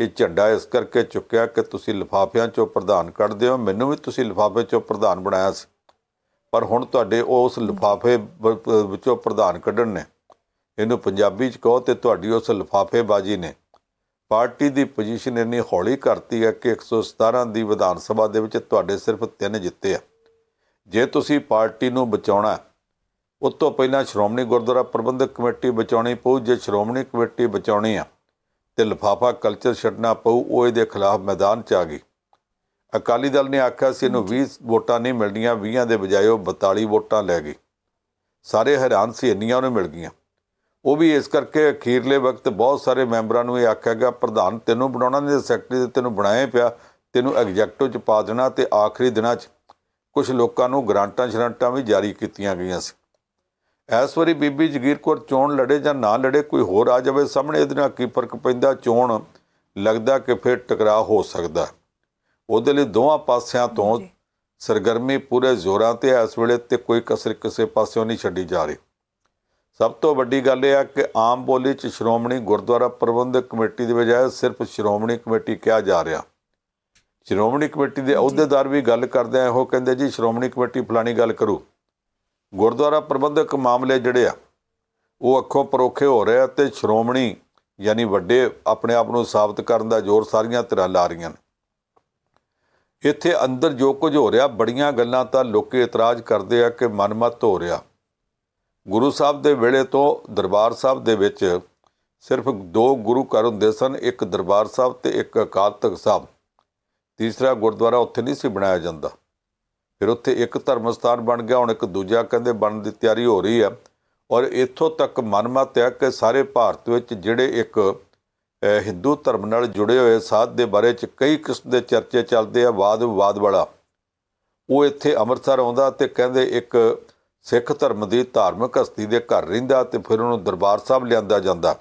ਇਹ ਝੰਡਾ ਇਸ ਕਰਕੇ ਚੁੱਕਿਆ ਕਿ ਤੁਸੀਂ ਲਫਾਫਿਆਂ ਚੋਂ ਪ੍ਰਧਾਨ ਕੱਢਦੇ ਹੋ ਮੈਨੂੰ ਵੀ ਤੁਸੀਂ ਲਫਾਫੇ ਚੋਂ ਪ੍ਰਧਾਨ ਬਣਾਇਆ ਸੀ ਪਰ ਹੁਣ ਤੁਹਾਡੇ ਉਸ ਲਫਾਫੇ ਵਿੱਚੋਂ ਪ੍ਰਧਾਨ ਕੱਢਣ ਨੇ ਇਹਨੂੰ ਪੰਜਾਬੀ 'ਚ ਕਹੋ ਤੇ ਤੁਹਾਡੀ ਉਸ ਲਫਾਫੇਬਾਜ਼ੀ ਨੇ ਪਾਰਟੀ ਦੀ ਪੋਜੀਸ਼ਨ ਇੰਨੀ ਹੌਲੀ ਕਰਤੀ ਹੈ ਕਿ 117 ਦੀ ਵਿਧਾਨ ਸਭਾ ਦੇ ਵਿੱਚ ਤੁਹਾਡੇ ਸਿਰਫ 3 ਜਿੱਤੇ ਆ ਜੇ ਤੁਸੀਂ ਪਾਰਟੀ ਨੂੰ ਬਚਾਉਣਾ ਉਸ ਤੋਂ ਪਹਿਲਾਂ ਸ਼੍ਰੋਮਣੀ ਗੁਰਦੁਆਰਾ ਪ੍ਰਬੰਧਕ ਕਮੇਟੀ ਬਚਾਉਣੀ ਪਊ ਜੇ ਸ਼੍ਰੋਮਣੀ ਕਮੇਟੀ ਬਚਾਉਣੀ ਆ ਤੇ ਲਫਾਫਾ ਕਲਚਰ ਛੱਡਣਾ ਪਊ ਉਹ ਇਹਦੇ ਖਿਲਾਫ ਮੈਦਾਨ 'ਚ ਆ ਗਈ ਅਕਾਲੀ ਦਲ ਨੇ ਆਖਿਆ ਸੀ ਇਹਨੂੰ 20 ਵੋਟਾਂ ਨਹੀਂ ਮਿਲਣੀਆਂ 20 ਦੇ ਬਜਾਏ ਉਹ 42 ਵੋਟਾਂ ਲੈ ਗਈ ਸਾਰੇ ਹੈਰਾਨ ਸੀ ਇੰਨੀਆਂ ਉਹਨੇ ਮਿਲ ਗਈਆਂ ਉਹ ਵੀ ਇਸ ਕਰਕੇ ਅਖੀਰਲੇ ਵਕਤ ਬਹੁਤ ਸਾਰੇ ਮੈਂਬਰਾਂ ਨੂੰ ਇਹ ਆਖਿਆ ਗਿਆ ਪ੍ਰਧਾਨ ਤੈਨੂੰ ਬਣਾਉਣਾ ਨਹੀਂ ਸੈਕਟਰੀ ਤੇ ਤੈਨੂੰ ਬਣਾਏ ਪਿਆ ਤੈਨੂੰ ਐਗਜੈਕਟਿਵ ਚ ਪਾ ਦੇਣਾ ਤੇ ਆਖਰੀ ਦਿਨਾਂ ਚ ਕੁਝ ਲੋਕਾਂ ਨੂੰ ਗ੍ਰਾਂਟਾਂ ਸ਼ਰਾਂਟਾਂ ਵੀ ਜਾਰੀ ਕੀਤੀਆਂ ਗਈਆਂ ਸੀ ਐਸ ਵਾਰੀ ਬੀਬੀ ਜਗੀਰ ਕੌਰ ਚੋਣ ਲੜੇ ਜਾਂ ਨਾ ਲੜੇ ਕੋਈ ਹੋਰ ਆ ਜਾਵੇ ਸਾਹਮਣੇ ਇਹਦੇ ਨਾਲ ਕੀ ਫਰਕ ਪੈਂਦਾ ਚੋਣ ਲੱਗਦਾ ਕਿ ਫਿਰ ਟਕਰਾਅ ਹੋ ਸਕਦਾ ਉਹਦੇ ਲਈ ਦੋਹਾਂ ਪਾਸਿਆਂ ਤੋਂ ਸਰਗਰਮੀ ਪੂਰੇ ਜ਼ੋਰਾਂ ਤੇ ਹੈ ਇਸ ਵੇਲੇ ਤੇ ਕੋਈ ਕਸਰ ਕਿਸੇ ਪਾਸਿਓਂ ਨਹੀਂ ਛੱਡੀ ਜਾ ਰਹੀ ਸਭ ਤੋਂ ਵੱਡੀ ਗੱਲ ਇਹ ਆ ਕਿ ਆਮ ਬੋਲੀ 'ਚ ਸ਼੍ਰੋਮਣੀ ਗੁਰਦੁਆਰਾ ਪ੍ਰਬੰਧਕ ਕਮੇਟੀ ਦੇ ਬਜਾਏ ਸਿਰਫ ਸ਼੍ਰੋਮਣੀ ਕਮੇਟੀ ਕਿਹਾ ਜਾ ਰਿਹਾ ਸ਼੍ਰੋਮਣੀ ਕਮੇਟੀ ਦੇ ਅਹੁਦੇਦਾਰ ਵੀ ਗੱਲ ਕਰਦੇ ਆ ਉਹ ਕਹਿੰਦੇ ਜੀ ਸ਼੍ਰੋਮਣੀ ਕਮੇਟੀ ਫਲਾਣੀ ਗੱਲ ਕਰੂ ਗੁਰਦੁਆਰਾ ਪ੍ਰਬੰਧਕ ਮਾਮਲੇ ਜਿਹੜੇ ਆ ਉਹ ਅੱਖੋਂ ਪਰੋਖੇ ਹੋ ਰਹੇ ਆ ਤੇ ਸ਼੍ਰੋਮਣੀ ਯਾਨੀ ਵੱਡੇ ਆਪਣੇ ਆਪ ਨੂੰ ਸਾਬਤ ਕਰਨ ਦਾ ਜ਼ੋਰ ਸਾਰੀਆਂ ਤਰ੍ਹਾਂ ਲਾ ਰਹੀਆਂ ਨੇ ਇੱਥੇ ਅੰਦਰ ਜੋ ਕੁਝ ਹੋ ਰਿਹਾ ਬੜੀਆਂ ਗੱਲਾਂ ਤਾਂ ਲੋਕੇ ਇਤਰਾਜ਼ ਕਰਦੇ ਆ ਕਿ ਮਨਮਤ ਹੋ ਰਿਹਾ ਗੁਰੂ ਸਾਹਿਬ ਦੇ ਵੇਲੇ ਤੋਂ ਦਰਬਾਰ ਸਾਹਿਬ ਦੇ ਵਿੱਚ ਸਿਰਫ ਦੋ ਗੁਰੂ ਘਰ ਹੁੰਦੇ ਸਨ ਇੱਕ ਦਰਬਾਰ ਸਾਹਿਬ ਤੇ ਇੱਕ ਅਕਾਲ ਤਖਤ ਸਾਹਿਬ ਤੀਸਰਾ ਗੁਰਦੁਆਰਾ ਉੱਥੇ ਨਹੀਂ ਸੀ ਬਣਾਇਆ ਜਾਂਦਾ ਫਿਰ ਉੱਥੇ ਇੱਕ ਧਰਮ ਸਥਾਨ ਬਣ ਗਿਆ ਹੁਣ ਇੱਕ ਦੂਜਾ ਕਹਿੰਦੇ ਬਣਨ ਦੀ ਤਿਆਰੀ ਹੋ ਰਹੀ ਆ ਔਰ ਇੱਥੋਂ ਤੱਕ ਮਨਮਤ ਹੈ ਕਿ ਸਾਰੇ ਭਾਰਤ ਵਿੱਚ ਜਿਹੜੇ ਇੱਕ ਹਿੰਦੂ ਧਰਮ ਨਾਲ ਜੁੜੇ ਹੋਏ ਸਾਧ ਦੇ ਬਾਰੇ ਚ ਕਈ ਕਿਸਮ ਦੇ ਚਰਚੇ ਚੱਲਦੇ ਆ ਵਾਦ ਵਿਵਾਦ ਵਾਲਾ ਉਹ ਇੱਥੇ ਅੰਮ੍ਰਿਤਸਰ ਆਉਂਦਾ ਤੇ ਕਹਿੰਦੇ ਇੱਕ ਸਿੱਖ ਧਰਮ ਦੀ ਧਾਰਮਿਕ ਹਸਤੀ ਦੇ ਘਰ ਰਹਿੰਦਾ ਤੇ ਫਿਰ ਉਹਨੂੰ ਦਰਬਾਰ ਸਾਹਿਬ ਲਿਆਂਦਾ ਜਾਂਦਾ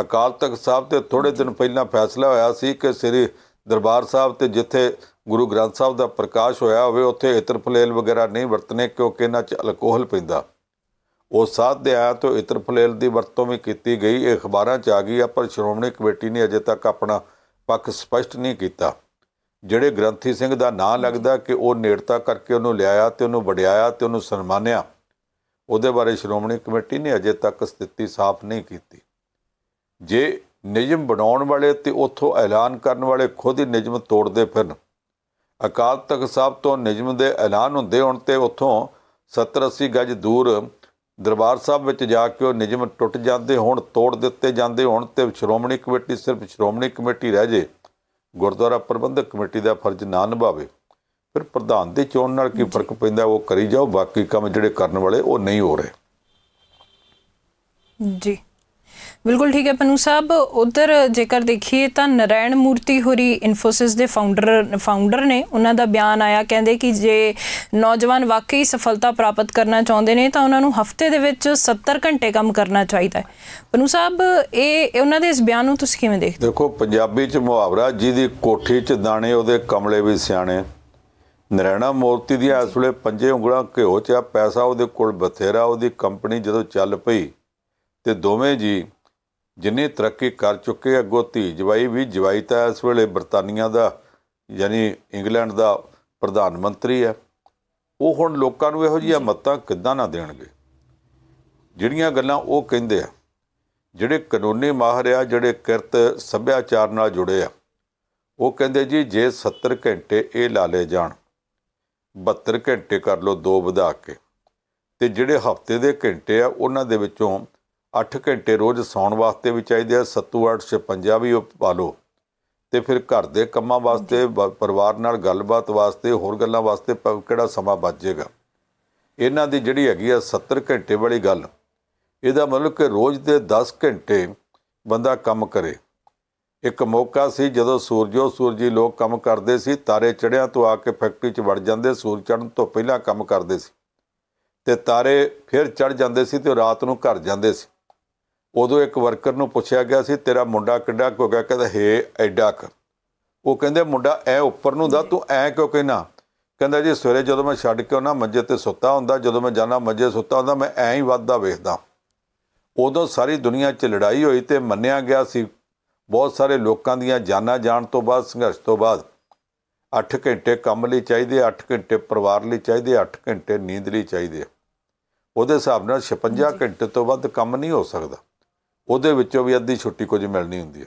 ਅਕਾਲ ਤਖਤ ਸਾਹਿਬ ਤੇ ਥੋੜੇ ਦਿਨ ਪਹਿਲਾਂ ਫੈਸਲਾ ਹੋਇਆ ਸੀ ਕਿ ਸ੍ਰੀ ਦਰਬਾਰ ਸਾਹਿਬ ਤੇ ਜਿੱਥੇ ਗੁਰੂ ਗ੍ਰੰਥ ਸਾਹਿਬ ਦਾ ਪ੍ਰਕਾਸ਼ ਹੋਇਆ ਹੋਵੇ ਉੱਥੇ ਇਤਰ ਫਲੇਲ ਵਗੈਰਾ ਨਹੀਂ ਵਰਤਨੇ ਕਿਉਂਕਿ ਇਹਨਾਂ 'ਚ ਅਲਕੋਹਲ ਪੈਂਦਾ ਉਹ ਸਾਧ ਦੇ ਆਇਆ ਤੋਂ ਇਤਰ ਫਲੇਲ ਦੀ ਵਰਤੋਂ ਵੀ ਕੀਤੀ ਗਈ ਇਹ ਅਖਬਾਰਾਂ 'ਚ ਆ ਗਈ ਆ ਪਰ ਸ਼੍ਰੋਮਣੀ ਕਮੇਟੀ ਨੇ ਅਜੇ ਤੱਕ ਆਪਣਾ ਪੱਖ ਸਪਸ਼ਟ ਨਹੀਂ ਕੀਤਾ ਜਿਹੜੇ ਗ੍ਰੰਥੀ ਸਿੰਘ ਦਾ ਨਾਂ ਲੱਗਦਾ ਕਿ ਉਹ ਨੇੜਤਾ ਕਰਕੇ ਉਹਨੂੰ ਲਿਆਇਆ ਤੇ ਉਹਨੂੰ ਵਡਿਆਇਆ ਤੇ ਉਹਨੂੰ ਸਨਮਾਨਿਆ ਉਹਦੇ ਬਾਰੇ ਸ਼੍ਰੋਮਣੀ ਕਮੇਟੀ ਨੇ ਅਜੇ ਤੱਕ ਸਥਿਤੀ ਸਾਫ਼ ਨਹੀਂ ਕੀਤੀ ਜੇ ਨਿਯਮ ਬਣਾਉਣ ਵਾਲੇ ਤੇ ਉਥੋਂ ਐਲਾਨ ਕਰਨ ਵਾਲੇ ਖੁਦ ਹੀ ਨਿਯਮ ਤੋੜਦੇ ਫਿਰਨ ਅਕਾਲ ਤਖਤ ਸਾਹਿਬ ਤੋਂ ਨਿਯਮ ਦੇ ਐਲਾਨ ਹੁੰਦੇ ਹੁਣ ਤੇ ਉਥੋਂ 70 80 ਗਜ ਦੂਰ ਦਰਬਾਰ ਸਾਹਿਬ ਵਿੱਚ ਜਾ ਕੇ ਉਹ ਨਿਯਮ ਟੁੱਟ ਜਾਂਦੇ ਹੋਣ ਤੋੜ ਦਿੱਤੇ ਜਾਂਦੇ ਹੋਣ ਤੇ ਸ਼੍ਰੋਮਣੀ ਕਮੇਟੀ ਸਿਰਫ ਸ਼੍ਰੋਮਣੀ ਕਮੇਟੀ ਰਹਿ ਜੇ ਗੁਰਦੁਆਰਾ ਪ੍ਰਬੰਧਕ ਕਮੇਟੀ ਦਾ ਫਰਜ਼ ਨਾ ਨਿਭਾਵੇ ਫਿਰ ਪ੍ਰਧਾਨ ਦੀ ਚੋਣ ਨਾਲ ਕੀ ਫਰਕ ਪੈਂਦਾ ਉਹ ਕਰੀ ਜਾਓ ਬਾਕੀ ਕੰਮ ਜਿਹੜੇ ਕਰਨ ਵਾਲੇ ਉਹ ਨਹੀਂ ਹੋ ਰਹੇ ਜੀ ਬਿਲਕੁਲ ਠੀਕ ਹੈ ਪਨੂ ਸਾਹਿਬ ਉਧਰ ਜੇਕਰ ਦੇਖੀਏ ਤਾਂ ਨਰੈਣ ਮੂਰਤੀ ਹੋਰੀ ਇਨਫੋਸਿਸ ਦੇ ਫਾਊਂਡਰ ਫਾਊਂਡਰ ਨੇ ਉਹਨਾਂ ਦਾ ਬਿਆਨ ਆਇਆ ਕਹਿੰਦੇ ਕਿ ਜੇ ਨੌਜਵਾਨ ਵਾਕਈ ਸਫਲਤਾ ਪ੍ਰਾਪਤ ਕਰਨਾ ਚਾਹੁੰਦੇ ਨੇ ਤਾਂ ਉਹਨਾਂ ਨੂੰ ਹਫਤੇ ਦੇ ਵਿੱਚ 70 ਘੰਟੇ ਕੰਮ ਕਰਨਾ ਚਾਹੀਦਾ ਹੈ ਪਨੂ ਸਾਹਿਬ ਇਹ ਉਹਨਾਂ ਦੇ ਇਸ ਬਿਆਨ ਨੂੰ ਤੁਸੀਂ ਕਿਵੇਂ ਦੇਖਦੇ ਦੇਖੋ ਪੰਜਾਬੀ ਚ ਮੁਹਾਵਰਾ ਜਿਹਦੀ ਕੋਠੀ ਚ ਦਾਣੇ ਉਹਦੇ ਕਮਲੇ ਵੀ ਸਿਆਣੇ ਨਰੈਣਾ ਮੂਰਤੀ ਦੀ ਇਸ ਵੇਲੇ ਪੰਜੇ ਉਂਗਲਾਂ ਘਿਓ ਚ ਆ ਪੈਸਾ ਉਹਦੇ ਕੋਲ ਬਥੇਰਾ ਉਹਦੀ ਕੰਪਨੀ ਜਦੋਂ ਚੱਲ ਪਈ ਤੇ ਦੋਵੇਂ ਜੀ ਜਿੰਨੀ ਤਰੱਕੀ ਕਰ ਚੁੱਕੇ ਅੱਗੋ ਧੀ ਜਵਾਈ ਵੀ ਜਵਾਈ ਤਾਂ ਇਸ ਵੇਲੇ ਬਰਤਾਨੀਆ ਦਾ ਯਾਨੀ ਇੰਗਲੈਂਡ ਦਾ ਪ੍ਰਧਾਨ ਮੰਤਰੀ ਹੈ ਉਹ ਹੁਣ ਲੋਕਾਂ ਨੂੰ ਇਹੋ ਜਿਹੀਆਂ ਮੱਤਾਂ ਕਿੱਦਾਂ ਨਾ ਦੇਣਗੇ ਜਿਹੜੀਆਂ ਗੱਲਾਂ ਉਹ ਕਹਿੰਦੇ ਆ ਜਿਹੜੇ ਕਾਨੂੰਨੀ ਮਾਹਰ ਆ ਜਿਹੜੇ ਕਿਰਤ ਸੱਭਿਆਚਾਰ ਨਾਲ ਜੁੜੇ ਆ ਉਹ ਕਹਿੰਦੇ ਜੀ ਜੇ 70 ਘੰਟੇ ਇਹ ਲਾ ਲੇ ਜਾਣ 72 ਘੰਟੇ ਕਰ ਲੋ ਦੋ ਵਧਾ ਕੇ ਤੇ ਜਿਹੜੇ ਹਫਤੇ ਦੇ ਘੰਟੇ ਆ ਉਹਨਾਂ ਦੇ ਵਿੱਚੋਂ 8 ਘੰਟੇ ਰੋਜ਼ ਸੌਣ ਵਾਸਤੇ ਵੀ ਚਾਹੀਦੇ ਆ ਸੱਤੂ 856 ਵੀ ਪਾ ਲੋ ਤੇ ਫਿਰ ਘਰ ਦੇ ਕੰਮਾਂ ਵਾਸਤੇ ਪਰਿਵਾਰ ਨਾਲ ਗੱਲਬਾਤ ਵਾਸਤੇ ਹੋਰ ਗੱਲਾਂ ਵਾਸਤੇ ਕਿਹੜਾ ਸਮਾਂ ਬਚ ਜਾਏਗਾ ਇਹਨਾਂ ਦੀ ਜਿਹੜੀ ਹੈਗੀ ਆ 70 ਘੰਟੇ ਵਾਲੀ ਗੱਲ ਇਹਦਾ ਮਤਲਬ ਕਿ ਰੋਜ਼ ਦੇ 10 ਘੰਟੇ ਬੰਦਾ ਕੰਮ ਕਰੇ ਇੱਕ ਮੌਕਾ ਸੀ ਜਦੋਂ ਸੂਰਜੋ ਸੂਰਜੀ ਲੋਕ ਕੰਮ ਕਰਦੇ ਸੀ ਤਾਰੇ ਚੜਿਆਂ ਤੋਂ ਆ ਕੇ ਫੈਕਟਰੀ 'ਚ ਵੜ ਜਾਂਦੇ ਸੂਰਜ ਚੜ੍ਹਨ ਤੋਂ ਪਹਿਲਾਂ ਕੰਮ ਕਰਦੇ ਸੀ ਤੇ ਤਾਰੇ ਫਿਰ ਚੜ ਜਾਂਦੇ ਸੀ ਤੇ ਰਾਤ ਨੂੰ ਘਰ ਜਾਂਦੇ ਸੀ ਉਦੋਂ ਇੱਕ ਵਰਕਰ ਨੂੰ ਪੁੱਛਿਆ ਗਿਆ ਸੀ ਤੇਰਾ ਮੁੰਡਾ ਕਿੱਡਾ ਕੋ ਗਿਆ ਕਹਿੰਦਾ ਹੇ ਐਡਾ ਕ ਉਹ ਕਹਿੰਦੇ ਮੁੰਡਾ ਐ ਉੱਪਰ ਨੂੰ ਦਾ ਤੂੰ ਐ ਕਿਉਂ ਕਹਿਣਾ ਕਹਿੰਦਾ ਜੀ ਸਵੇਰੇ ਜਦੋਂ ਮੈਂ ਛੱਡ ਕੇ ਉਹਨਾਂ ਮੰਜੇ ਤੇ ਸੁੱਤਾ ਹੁੰਦਾ ਜਦੋਂ ਮੈਂ ਜਾਣਾ ਮੰਜੇ ਸੁੱਤਾ ਹੁੰਦਾ ਮੈਂ ਐ ਹੀ ਵੱਧਦਾ ਵੇਖਦਾ ਉਦੋਂ ਸਾਰੀ ਦੁਨੀਆ 'ਚ ਲੜਾਈ ਹੋਈ ਤੇ ਮੰਨਿਆ ਗਿਆ ਸੀ ਬਹੁਤ ਸਾਰੇ ਲੋਕਾਂ ਦੀਆਂ ਜਾਨਾਂ ਜਾਣ ਤੋਂ ਬਾਅਦ ਸੰਘਰਸ਼ ਤੋਂ ਬਾਅਦ 8 ਘੰਟੇ ਕੰਮ ਲਈ ਚਾਹੀਦੇ 8 ਘੰਟੇ ਪਰਿਵਾਰ ਲਈ ਚਾਹੀਦੇ 8 ਘੰਟੇ ਨੀਂਦ ਲਈ ਚਾਹੀਦੇ ਉਹਦੇ ਹਿਸਾਬ ਨਾਲ 56 ਘੰਟੇ ਤੋਂ ਵੱਧ ਕੰਮ ਨਹੀਂ ਹੋ ਸਕਦਾ ਉਹਦੇ ਵਿੱਚੋਂ ਵੀ ਅੱਧੀ ਛੁੱਟੀ ਕੁਝ ਮਿਲਣੀ ਹੁੰਦੀ ਹੈ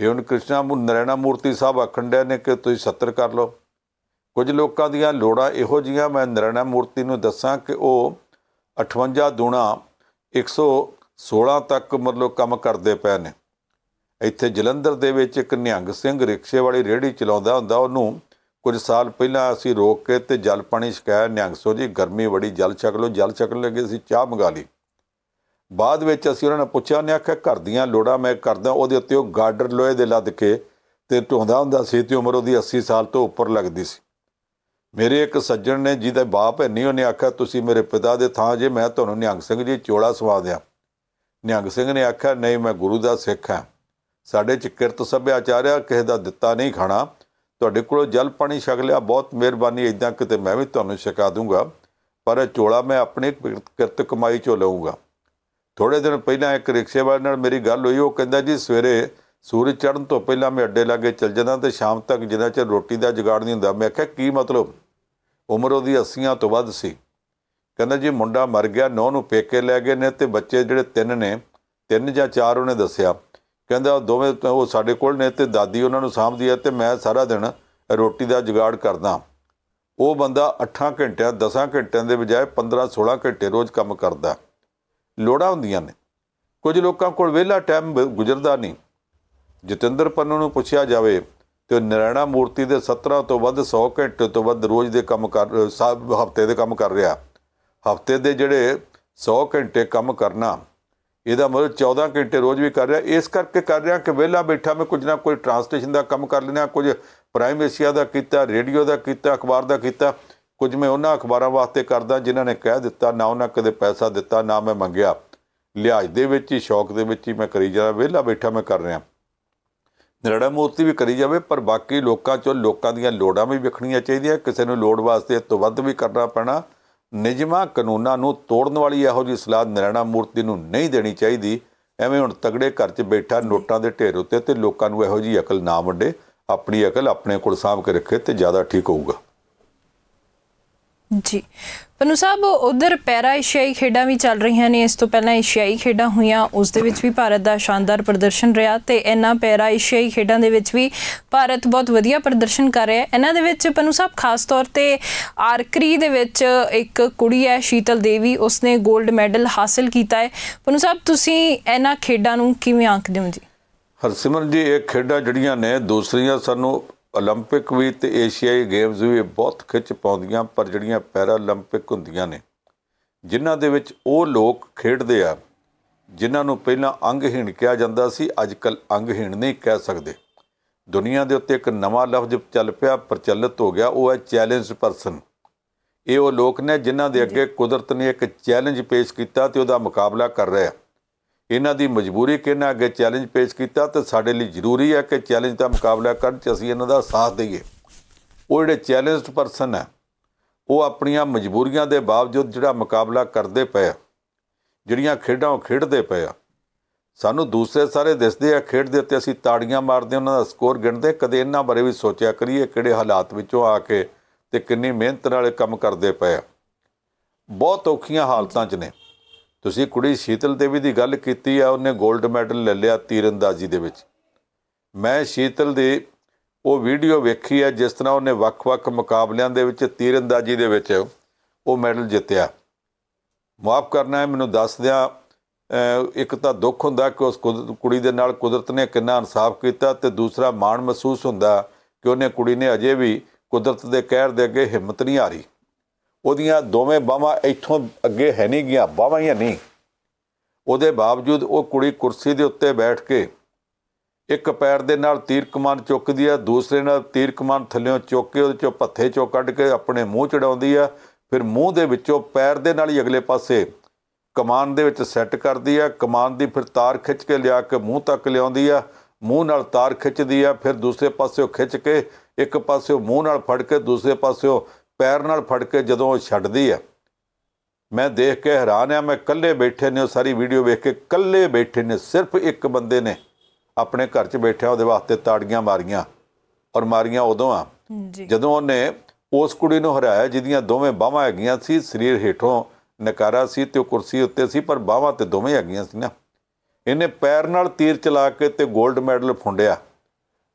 ਇਹ ਹੁਣ ਕ੍ਰਿਸ਼ਨਾ ਨਰੈਣਾ ਮੂਰਤੀ ਸਾਹਿਬ ਅਖੰਡਿਆ ਨੇ ਕਿ ਤੁਸੀਂ 70 ਕਰ ਲਓ ਕੁਝ ਲੋਕਾਂ ਦੀਆਂ ਲੋੜਾਂ ਇਹੋ ਜੀਆਂ ਮੈਂ ਨਰੈਣਾ ਮੂਰਤੀ ਨੂੰ ਦੱਸਾਂ ਕਿ ਉਹ 58 ਦੁਣਾ 116 ਤੱਕ ਮਤਲਬ ਕੰਮ ਕਰਦੇ ਪਏ ਨੇ ਇੱਥੇ ਜਲੰਧਰ ਦੇ ਵਿੱਚ ਇੱਕ ਨਿਹੰਗ ਸਿੰਘ ਰਿਕਸ਼ੇ ਵਾਲੀ ਰੇੜੀ ਚਲਾਉਂਦਾ ਹੁੰਦਾ ਉਹਨੂੰ ਕੁਝ ਸਾਲ ਪਹਿਲਾਂ ਅਸੀਂ ਰੋਕ ਕੇ ਤੇ ਜਲ ਪਾਣੀ ਸ਼ਿਕਾਇਤ ਨਿਹੰਗ ਸੋ ਜੀ ਗਰਮੀ ਬੜੀ ਜਲ ਛਕ ਲਓ ਜਲ ਛਕਣ ਲੱਗੇ ਅਸੀਂ ਚਾਹ ਮੰਗਾ ਲਈ ਬਾਅਦ ਵਿੱਚ ਅਸੀਂ ਉਹਨਾਂ ਨੇ ਪੁੱਛਿਆ ਉਹਨੇ ਆਖਿਆ ਘਰ ਦੀਆਂ ਲੋੜਾਂ ਮੈਂ ਕਰਦਾ ਉਹਦੇ ਉੱਤੇ ਉਹ ਗਾਰਡਰ ਲੋਹੇ ਦੇ ਲੱਦ ਕੇ ਤੇ ਢੋਂਦਾ ਹੁੰਦਾ ਸੀ ਤੇ ਉਮਰ ਉਹਦੀ 80 ਸਾਲ ਤੋਂ ਉੱਪਰ ਲੱਗਦੀ ਸੀ ਮੇਰੇ ਇੱਕ ਸੱਜਣ ਨੇ ਜਿਹਦਾ ਬਾਪ ਹੈ ਨਹੀਂ ਉਹਨੇ ਆਖਿਆ ਤੁਸੀਂ ਮੇਰੇ ਪਿਤਾ ਦੇ ਥਾਂ ਜੇ ਮੈਂ ਤੁਹਾਨੂੰ ਨਿਹੰਗ ਸਿੰਘ ਜੀ ਚੋਲਾ ਸਵਾ ਦਿਆਂ ਨਿਹੰਗ ਸਿੰਘ ਨੇ ਆਖਿਆ ਨਹੀਂ ਮੈਂ ਗੁਰੂ ਦਾ ਸਿੱਖ ਹਾਂ ਸਾਡੇ ਚ ਕਿਰਤ ਸੱਭਿਆਚਾਰ ਆ ਕਿਸੇ ਦਾ ਦਿੱਤਾ ਨਹੀਂ ਖਾਣਾ ਤੁਹਾਡੇ ਕੋਲੋਂ ਜਲ ਪਾਣੀ ਛਕ ਲਿਆ ਬਹੁਤ ਮਿਹਰਬਾਨੀ ਇਦਾਂ ਕਿਤੇ ਮੈਂ ਵੀ ਤੁਹਾਨੂੰ ਛਕਾ ਦੂੰਗਾ ਪਰ ਚੋਲਾ ਮੈਂ ਆਪਣੇ ਕਿਰਤ ਕਮਾਈ ਚੋਂ ਲਵਾਂਗਾ ਥੋੜੇ ਦਿਨ ਪਹਿਲਾਂ ਇੱਕ ਰਿਕਸ਼ੇ ਵਾਲੇ ਨਾਲ ਮੇਰੀ ਗੱਲ ਹੋਈ ਉਹ ਕਹਿੰਦਾ ਜੀ ਸਵੇਰੇ ਸੂਰਜ ਚੜ੍ਹਨ ਤੋਂ ਪਹਿਲਾਂ ਮੈਂ ਅੱਡੇ ਲਾਗੇ ਚੱਲ ਜਾਂਦਾ ਤੇ ਸ਼ਾਮ ਤੱਕ ਜਿੰਨਾ ਚਿਰ ਰੋਟੀ ਦਾ ਜੁਗਾੜ ਨਹੀਂ ਹੁੰਦਾ ਮੈਂ ਕਿਹਾ ਕੀ ਮਤਲਬ ਉਮਰ ਉਹਦੀ 80ਾਂ ਤੋਂ ਵੱਧ ਸੀ ਕਹਿੰਦਾ ਜੀ ਮੁੰਡਾ ਮਰ ਗਿਆ ਨੌ ਨੂੰ ਪੇਕੇ ਲੈ ਗਏ ਨੇ ਤੇ ਬੱਚੇ ਜਿਹੜੇ ਤਿੰਨ ਨੇ ਤਿੰਨ ਜਾਂ ਚਾਰ ਉਹਨੇ ਦੱਸਿਆ ਕਹਿੰਦਾ ਉਹ ਦੋਵੇਂ ਉਹ ਸਾਡੇ ਕੋਲ ਨੇ ਤੇ ਦਾਦੀ ਉਹਨਾਂ ਨੂੰ ਸਾਂਭਦੀ ਹੈ ਤੇ ਮੈਂ ਸਾਰਾ ਦਿਨ ਰੋਟੀ ਦਾ ਜੁਗਾੜ ਕਰਦਾ ਉਹ ਬੰਦਾ 8 ਘੰਟਿਆਂ 10 ਘੰਟਿਆਂ ਦੇ ਬਜਾਏ 15 16 ਘੰਟੇ ਰੋਜ਼ ਕੰਮ ਕਰਦਾ ਲੋੜਾਂ ਹੁੰਦੀਆਂ ਨੇ ਕੁਝ ਲੋਕਾਂ ਕੋਲ ਵਿਹਲਾ ਟਾਈਮ ਗੁਜ਼ਰਦਾ ਨਹੀਂ ਜਤਿੰਦਰ ਪੰਨੂ ਨੂੰ ਪੁੱਛਿਆ ਜਾਵੇ ਤੇ ਨਰਾਇਣਾ ਮੂਰਤੀ ਦੇ 17 ਤੋਂ ਵੱਧ 100 ਘੰਟੇ ਤੋਂ ਵੱਧ ਰੋਜ਼ ਦੇ ਕੰਮ ਕਰ ਹਫਤੇ ਦੇ ਕੰਮ ਕਰ ਰਿਹਾ ਹਫਤੇ ਦੇ ਜਿਹੜੇ 100 ਘੰਟੇ ਕੰਮ ਕਰਨਾ ਇਹਦਾ ਮਤਲਬ 14 ਘੰਟੇ ਰੋਜ਼ ਵੀ ਕਰ ਰਿਹਾ ਇਸ ਕਰਕੇ ਕਰ ਰਿਹਾ ਕਿ ਵਿਹਲਾ ਬੈਠਾ ਮੈਂ ਕੁਝ ਨਾ ਕੋਈ ਟ੍ਰਾਂਸਲੇਸ਼ਨ ਦਾ ਕੰਮ ਕਰ ਲੈਣਾ ਕੁਝ ਪ੍ਰਾਈਮ ਏਸ਼ੀਆ ਦਾ ਕੀਤਾ ਰੇਡੀਓ ਦਾ ਕੀਤਾ ਅਖਬਾਰ ਦਾ ਕੀਤਾ ਕੁਝ ਮੈਂ ਉਹਨਾਂ ਅਖਬਾਰਾਂ ਵਾਸਤੇ ਕਰਦਾ ਜਿਨ੍ਹਾਂ ਨੇ ਕਹਿ ਦਿੱਤਾ ਨਾ ਉਹਨਾਂ ਕਦੇ ਪੈਸਾ ਦਿੱਤਾ ਨਾ ਮੈਂ ਮੰਗਿਆ ਲਿਹਾਜ਼ ਦੇ ਵਿੱਚ ਹੀ ਸ਼ੌਕ ਦੇ ਵਿੱਚ ਹੀ ਮੈਂ ਕਰੀ ਜਾ ਵਿਹਲਾ ਬੈਠਾ ਮੈਂ ਕਰ ਰਿਹਾ ਨਿਰੜਾ ਮੂਰਤੀ ਵੀ ਕਰੀ ਜਾਵੇ ਪਰ ਬਾਕੀ ਲੋਕਾਂ ਚੋਂ ਲੋਕਾਂ ਦੀਆਂ ਲੋੜਾਂ ਵੀ ਵਿਖਣੀਆਂ ਚਾਹੀਦੀਆਂ ਕਿਸੇ ਨੂੰ ਲੋੜ ਵਾਸਤੇ ਤੋਂ ਵੱਧ ਵੀ ਕਰਨਾ ਪੈਣਾ ਨਿਜਮਾ ਕਾਨੂੰਨਾਂ ਨੂੰ ਤੋੜਨ ਵਾਲੀ ਇਹੋ ਜੀ ਸਲਾਹ ਨਿਰੜਾ ਮੂਰਤੀ ਨੂੰ ਨਹੀਂ ਦੇਣੀ ਚਾਹੀਦੀ ਐਵੇਂ ਹੁਣ ਤਗੜੇ ਘਰ 'ਚ ਬੈਠਾ ਨੋਟਾਂ ਦੇ ਢੇਰ ਉੱਤੇ ਤੇ ਲੋਕਾਂ ਨੂੰ ਇਹੋ ਜੀ ਅਕਲ ਨਾ ਵੰਡੇ ਆਪਣੀ ਅਕਲ ਆਪਣੇ ਕੋਲ ਸਾਂਭ ਕੇ ਰੱਖੇ ਤੇ ਜ਼ਿਆਦਾ ਠੀਕ ਹੋਊਗਾ ਜੀ ਪਨੂ ਸਾਹਿਬ ਉਧਰ ਪੈਰਾ ਏਸ਼ੀਆਈ ਖੇਡਾਂ ਵੀ ਚੱਲ ਰਹੀਆਂ ਨੇ ਇਸ ਤੋਂ ਪਹਿਲਾਂ ਏਸ਼ੀਆਈ ਖੇਡਾਂ ਹੋਈਆਂ ਉਸ ਦੇ ਵਿੱਚ ਵੀ ਭਾਰਤ ਦਾ ਸ਼ਾਨਦਾਰ ਪ੍ਰਦਰਸ਼ਨ ਰਿਹਾ ਤੇ ਇਹਨਾਂ ਪੈਰਾ ਏਸ਼ੀਆਈ ਖੇਡਾਂ ਦੇ ਵਿੱਚ ਵੀ ਭਾਰਤ ਬਹੁਤ ਵਧੀਆ ਪ੍ਰਦਰਸ਼ਨ ਕਰ ਰਿਹਾ ਹੈ ਇਹਨਾਂ ਦੇ ਵਿੱਚ ਪਨੂ ਸਾਹਿਬ ਖਾਸ ਤੌਰ ਤੇ ਆਰਕਰੀ ਦੇ ਵਿੱਚ ਇੱਕ ਕੁੜੀ ਹੈ ਸ਼ੀਤਲ ਦੇਵੀ ਉਸਨੇ 골ਡ ਮੈਡਲ ਹਾਸਲ ਕੀਤਾ ਹੈ ਪਨੂ ਸਾਹਿਬ ਤੁਸੀਂ ਇਹਨਾਂ ਖੇਡਾਂ ਨੂੰ ਕਿਵੇਂ ਆਂਕਦੇ ਹੋ ਜੀ ਹਰਸਿਮਰ ਜੀ ਇਹ ਖੇਡਾਂ ਜਿਹੜੀਆਂ ਨੇ ਦੂਸਰੀਆਂ ਸਾਨੂੰ ਓਲੰਪਿਕ ਵੀ ਤੇ ਏਸ਼ੀਆਈ ਗੇਮਸ ਵੀ ਬਹੁਤ ਖਿੱਚ ਪਾਉਂਦੀਆਂ ਪਰ ਜਿਹੜੀਆਂ ਪੈਰਾਲੰਪਿਕ ਹੁੰਦੀਆਂ ਨੇ ਜਿਨ੍ਹਾਂ ਦੇ ਵਿੱਚ ਉਹ ਲੋਕ ਖੇਡਦੇ ਆ ਜਿਨ੍ਹਾਂ ਨੂੰ ਪਹਿਲਾਂ ਅੰਗਹੀਣ ਕਿਹਾ ਜਾਂਦਾ ਸੀ ਅੱਜ ਕੱਲ ਅੰਗਹੀਣ ਨਹੀਂ ਕਹਿ ਸਕਦੇ ਦੁਨੀਆ ਦੇ ਉੱਤੇ ਇੱਕ ਨਵਾਂ ਲਫ਼ਜ਼ ਚੱਲ ਪਿਆ ਪ੍ਰਚਲਿਤ ਹੋ ਗਿਆ ਉਹ ਹੈ ਚੈਲੰਜ ਪਰਸਨ ਇਹ ਉਹ ਲੋਕ ਨੇ ਜਿਨ੍ਹਾਂ ਦੇ ਅੱਗੇ ਕੁਦਰਤ ਨੇ ਇੱਕ ਚੈਲੰਜ ਪੇਸ਼ ਕੀਤਾ ਤੇ ਉਹਦਾ ਮੁਕਾਬਲਾ ਕਰ ਰਹੇ ਆ ਇਹਨਾਂ ਦੀ ਮਜਬੂਰੀ ਕਿ ਇਹਨਾਂ ਅੱਗੇ ਚੈਲੰਜ ਪੇਸ਼ ਕੀਤਾ ਤੇ ਸਾਡੇ ਲਈ ਜ਼ਰੂਰੀ ਹੈ ਕਿ ਚੈਲੰਜ ਦਾ ਮੁਕਾਬਲਾ ਕਰਨ 'ਚ ਅਸੀਂ ਇਹਨਾਂ ਦਾ ਸਾਥ ਦਈਏ ਉਹ ਜਿਹੜੇ ਚੈਲੰਜਡ ਪਰਸਨ ਹੈ ਉਹ ਆਪਣੀਆਂ ਮਜਬੂਰੀਆਂ ਦੇ ਬਾਵਜੂਦ ਜਿਹੜਾ ਮੁਕਾਬਲਾ ਕਰਦੇ ਪਏ ਆ ਜਿਹੜੀਆਂ ਖੇਡਾਂ ਉਹ ਖੇਡਦੇ ਪਏ ਆ ਸਾਨੂੰ ਦੂਸਰੇ ਸਾਰੇ ਦਿਸਦੇ ਆ ਖੇਡਦੇ ਉੱਤੇ ਅਸੀਂ ਤਾੜੀਆਂ ਮਾਰਦੇ ਉਹਨਾਂ ਦਾ ਸਕੋਰ ਗਿਣਦੇ ਕਦੇ ਇਹਨਾਂ ਬਾਰੇ ਵੀ ਸੋਚਿਆ ਕਰੀਏ ਕਿਹੜੇ ਹਾਲਾਤ ਵਿੱਚੋਂ ਆ ਕੇ ਤੇ ਕਿੰਨੀ ਮਿਹਨਤ ਨਾਲ ਕੰਮ ਕਰਦੇ ਪਏ ਆ ਬਹੁਤ ਔਖੀਆਂ ਹਾਲਤਾਂ 'ਚ ਨੇ ਤੁਸੀਂ ਕੁੜੀ ਸ਼ੀਤਲ ਦੇਵੀ ਦੀ ਗੱਲ ਕੀਤੀ ਆ ਉਹਨੇ 골ਡ ਮੈਡਲ ਲੈ ਲਿਆ ਤੀਰੰਦਾਜ਼ੀ ਦੇ ਵਿੱਚ ਮੈਂ ਸ਼ੀਤਲ ਦੇ ਉਹ ਵੀਡੀਓ ਵੇਖੀ ਆ ਜਿਸ ਤਰ੍ਹਾਂ ਉਹਨੇ ਵੱਖ-ਵੱਖ ਮੁਕਾਬਲਿਆਂ ਦੇ ਵਿੱਚ ਤੀਰੰਦਾਜ਼ੀ ਦੇ ਵਿੱਚ ਉਹ ਮੈਡਲ ਜਿੱਤਿਆ ਮਾਫ ਕਰਨਾ ਹੈ ਮੈਨੂੰ ਦੱਸਦਿਆਂ ਇੱਕ ਤਾਂ ਦੁੱਖ ਹੁੰਦਾ ਕਿ ਉਸ ਕੁੜੀ ਦੇ ਨਾਲ ਕੁਦਰਤ ਨੇ ਕਿੰਨਾ ਇਨਸਾਫ ਕੀਤਾ ਤੇ ਦੂਸਰਾ ਮਾਣ ਮਹਿਸੂਸ ਹੁੰਦਾ ਕਿ ਉਹਨੇ ਕੁੜੀ ਨੇ ਅਜੇ ਵੀ ਕੁਦਰਤ ਦੇ ਕਹਿਰ ਦੇ ਅੱਗੇ ਹਿੰਮਤ ਨਹੀਂ ਹਾਰੀ ਉਹਦੀਆਂ ਦੋਵੇਂ ਬਾਹਾਂ ਇੱਥੋਂ ਅੱਗੇ ਹੈ ਨਹੀਂ ਗਿਆ ਬਾਹਾਂ ਹੀ ਨਹੀਂ ਉਹਦੇ ਬਾਵਜੂਦ ਉਹ ਕੁੜੀ ਕੁਰਸੀ ਦੇ ਉੱਤੇ ਬੈਠ ਕੇ ਇੱਕ ਪੈਰ ਦੇ ਨਾਲ ਤੀਰ ਕਮਾਨ ਚੁੱਕਦੀ ਆ ਦੂਸਰੇ ਨਾਲ ਤੀਰ ਕਮਾਨ ਥੱਲਿਓਂ ਚੁੱਕ ਕੇ ਉਹਦੇ ਚੋਂ ਪੱਥੇ ਚੋਂ ਕੱਢ ਕੇ ਆਪਣੇ ਮੂੰਹ ਚੜਾਉਂਦੀ ਆ ਫਿਰ ਮੂੰਹ ਦੇ ਵਿੱਚੋਂ ਪੈਰ ਦੇ ਨਾਲ ਹੀ ਅਗਲੇ ਪਾਸੇ ਕਮਾਨ ਦੇ ਵਿੱਚ ਸੈੱਟ ਕਰਦੀ ਆ ਕਮਾਨ ਦੀ ਫਿਰ ਤਾਰ ਖਿੱਚ ਕੇ ਲਿਆ ਕੇ ਮੂੰਹ ਤੱਕ ਲਿਆਉਂਦੀ ਆ ਮੂੰਹ ਨਾਲ ਤਾਰ ਖਿੱਚਦੀ ਆ ਫਿਰ ਦੂਸਰੇ ਪਾਸੇ ਉਹ ਖਿੱਚ ਕੇ ਇੱਕ ਪਾਸੇ ਮੂੰਹ ਨਾਲ ਫੜ ਕੇ ਦੂਸਰੇ ਪਾਸੇ ਪੈਰ ਨਾਲ ਫੜ ਕੇ ਜਦੋਂ ਛੱਡਦੀ ਹੈ ਮੈਂ ਦੇਖ ਕੇ ਹੈਰਾਨ ਆ ਮੈਂ ਇਕੱਲੇ ਬੈਠੇ ਨੇ ਉਹ ਸਾਰੀ ਵੀਡੀਓ ਵੇਖ ਕੇ ਇਕੱਲੇ ਬੈਠੇ ਨੇ ਸਿਰਫ ਇੱਕ ਬੰਦੇ ਨੇ ਆਪਣੇ ਘਰ 'ਚ ਬੈਠਿਆ ਉਹਦੇ ਵਾਸਤੇ ਤਾੜੀਆਂ ਮਾਰੀਆਂ ਔਰ ਮਾਰੀਆਂ ਉਦੋਂ ਆ ਜਦੋਂ ਉਹਨੇ ਉਸ ਕੁੜੀ ਨੂੰ ਹਰਾਇਆ ਜਿਹਦੀਆਂ ਦੋਵੇਂ ਬਾਹਾਂ ਹੈਗੀਆਂ ਸੀ ਸਰੀਰ ਹੇਠੋਂ ਨਕਾਰਾ ਸੀ ਤੇ ਉਹ ਕੁਰਸੀ ਉੱਤੇ ਸੀ ਪਰ ਬਾਹਾਂ ਤੇ ਦੋਵੇਂ ਹੈਗੀਆਂ ਸੀ ਨਾ ਇਹਨੇ ਪੈਰ ਨਾਲ ਤੀਰ ਚਲਾ ਕੇ ਤੇ 골ਡ ਮੈਡਲ ਫੁੰਡਿਆ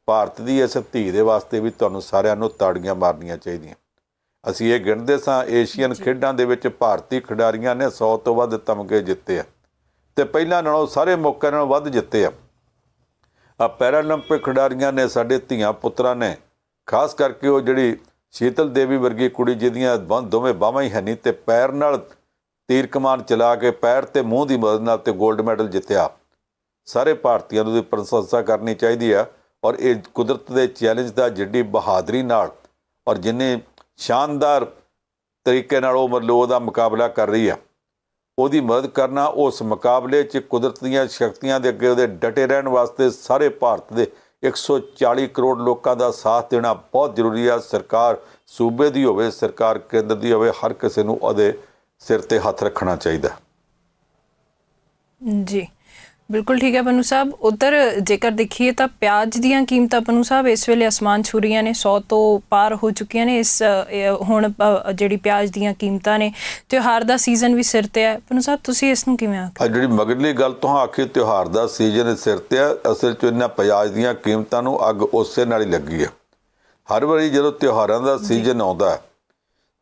ਭਾਰਤ ਦੀ ਇਸ ਧੀ ਦੇ ਵਾਸਤੇ ਵੀ ਤੁਹਾਨੂੰ ਸਾਰਿਆਂ ਨੂੰ ਤਾੜੀਆਂ ਮਾਰਨੀਆਂ ਚਾਹੀਦੀਆਂ ਅਸੀਂ ਇਹ ਗਿਣਦੇ ਸਾਂ ਏਸ਼ੀਅਨ ਖੇਡਾਂ ਦੇ ਵਿੱਚ ਭਾਰਤੀ ਖਿਡਾਰੀਆਂ ਨੇ 100 ਤੋਂ ਵੱਧ ਤਮਗੇ ਜਿੱਤੇ ਆ ਤੇ ਪਹਿਲਾਂ ਨਾਲੋਂ ਸਾਰੇ ਮੌਕਿਆਂ ਨਾਲੋਂ ਵੱਧ ਜਿੱਤੇ ਆ ਆ ਪੈਰਾਲੰਪਿਕ ਖਿਡਾਰੀਆਂ ਨੇ ਸਾਡੇ ਧੀਆਂ ਪੁੱਤਰਾਂ ਨੇ ਖਾਸ ਕਰਕੇ ਉਹ ਜਿਹੜੀ ਸ਼ੀਤਲ ਦੇਵੀ ਵਰਗੀ ਕੁੜੀ ਜਿਹਦੀਆਂ ਦੋਵੇਂ ਬਾਹਾਂ ਹੀ ਹਨੀ ਤੇ ਪੈਰ ਨਾਲ ਤੀਰ ਕਮਾਨ ਚਲਾ ਕੇ ਪੈਰ ਤੇ ਮੂੰਹ ਦੀ ਮਦਦ ਨਾਲ ਤੇ 골ਡ ਮੈਡਲ ਜਿੱਤਿਆ ਸਾਰੇ ਭਾਰਤੀਆਂ ਨੂੰ ਦੀ ਪ੍ਰਸ਼ੰਸਾ ਕਰਨੀ ਚਾਹੀਦੀ ਆ ਔਰ ਇਹ ਕੁਦਰਤ ਦੇ ਚੈਲੰਜ ਦਾ ਜਿੱਡੀ ਬਹਾਦਰੀ ਨਾਲ ਔਰ ਜਿੰਨੇ ਸ਼ਾਨਦਾਰ ਤਰੀਕੇ ਨਾਲ ਉਹ ਮਤਲਬ ਉਹਦਾ ਮੁਕਾਬਲਾ ਕਰ ਰਹੀ ਆ ਉਹਦੀ ਮਦਦ ਕਰਨਾ ਉਸ ਮੁਕਾਬਲੇ 'ਚ ਕੁਦਰਤ ਦੀਆਂ ਸ਼ਕਤੀਆਂ ਦੇ ਅੱਗੇ ਉਹਦੇ ਡਟੇ ਰਹਿਣ ਵਾਸਤੇ ਸਾਰੇ ਭਾਰਤ ਦੇ 140 ਕਰੋੜ ਲੋਕਾਂ ਦਾ ਸਾਥ ਦੇਣਾ ਬਹੁਤ ਜ਼ਰੂਰੀ ਆ ਸਰਕਾਰ ਸੂਬੇ ਦੀ ਹੋਵੇ ਸਰਕਾਰ ਕੇਂਦਰ ਦੀ ਹੋਵੇ ਹਰ ਕਿਸੇ ਨੂੰ ਉਹਦੇ ਸਿਰ ਤੇ ਹੱਥ ਰੱਖਣਾ ਚਾਹੀਦਾ ਜੀ ਬਿਲਕੁਲ ਠੀਕ ਹੈ ਬਨੂ ਸਾਹਿਬ ਉਧਰ ਜੇਕਰ ਦੇਖੀਏ ਤਾਂ ਪਿਆਜ਼ ਦੀਆਂ ਕੀਮਤਾਂ ਬਨੂ ਸਾਹਿਬ ਇਸ ਵੇਲੇ ਅਸਮਾਨ ਛੂ ਰਹੀਆਂ ਨੇ 100 ਤੋਂ ਪਾਰ ਹੋ ਚੁੱਕੀਆਂ ਨੇ ਇਸ ਹੁਣ ਜਿਹੜੀ ਪਿਆਜ਼ ਦੀਆਂ ਕੀਮਤਾਂ ਨੇ ਤਿਉਹਾਰ ਦਾ ਸੀਜ਼ਨ ਵੀ ਸਿਰ ਤੇ ਹੈ ਬਨੂ ਸਾਹਿਬ ਤੁਸੀਂ ਇਸ ਨੂੰ ਕਿਵੇਂ ਆਖਦੇ ਜਿਹੜੀ ਮਗਰਲੀ ਗੱਲ ਤੋਂ ਆਖੇ ਤਿਉਹਾਰ ਦਾ ਸੀਜ਼ਨ ਸਿਰ ਤੇ ਹੈ ਅਸਲ 'ਚ ਇਹਨਾਂ ਪਿਆਜ਼ ਦੀਆਂ ਕੀਮਤਾਂ ਨੂੰ ਅੱਗ ਉਸੇ ਨਾਲ ਹੀ ਲੱਗੀ ਹੈ ਹਰ ਵਾਰੀ ਜਦੋਂ ਤਿਉਹਾਰਾਂ ਦਾ ਸੀਜ਼ਨ ਆਉਂਦਾ ਹੈ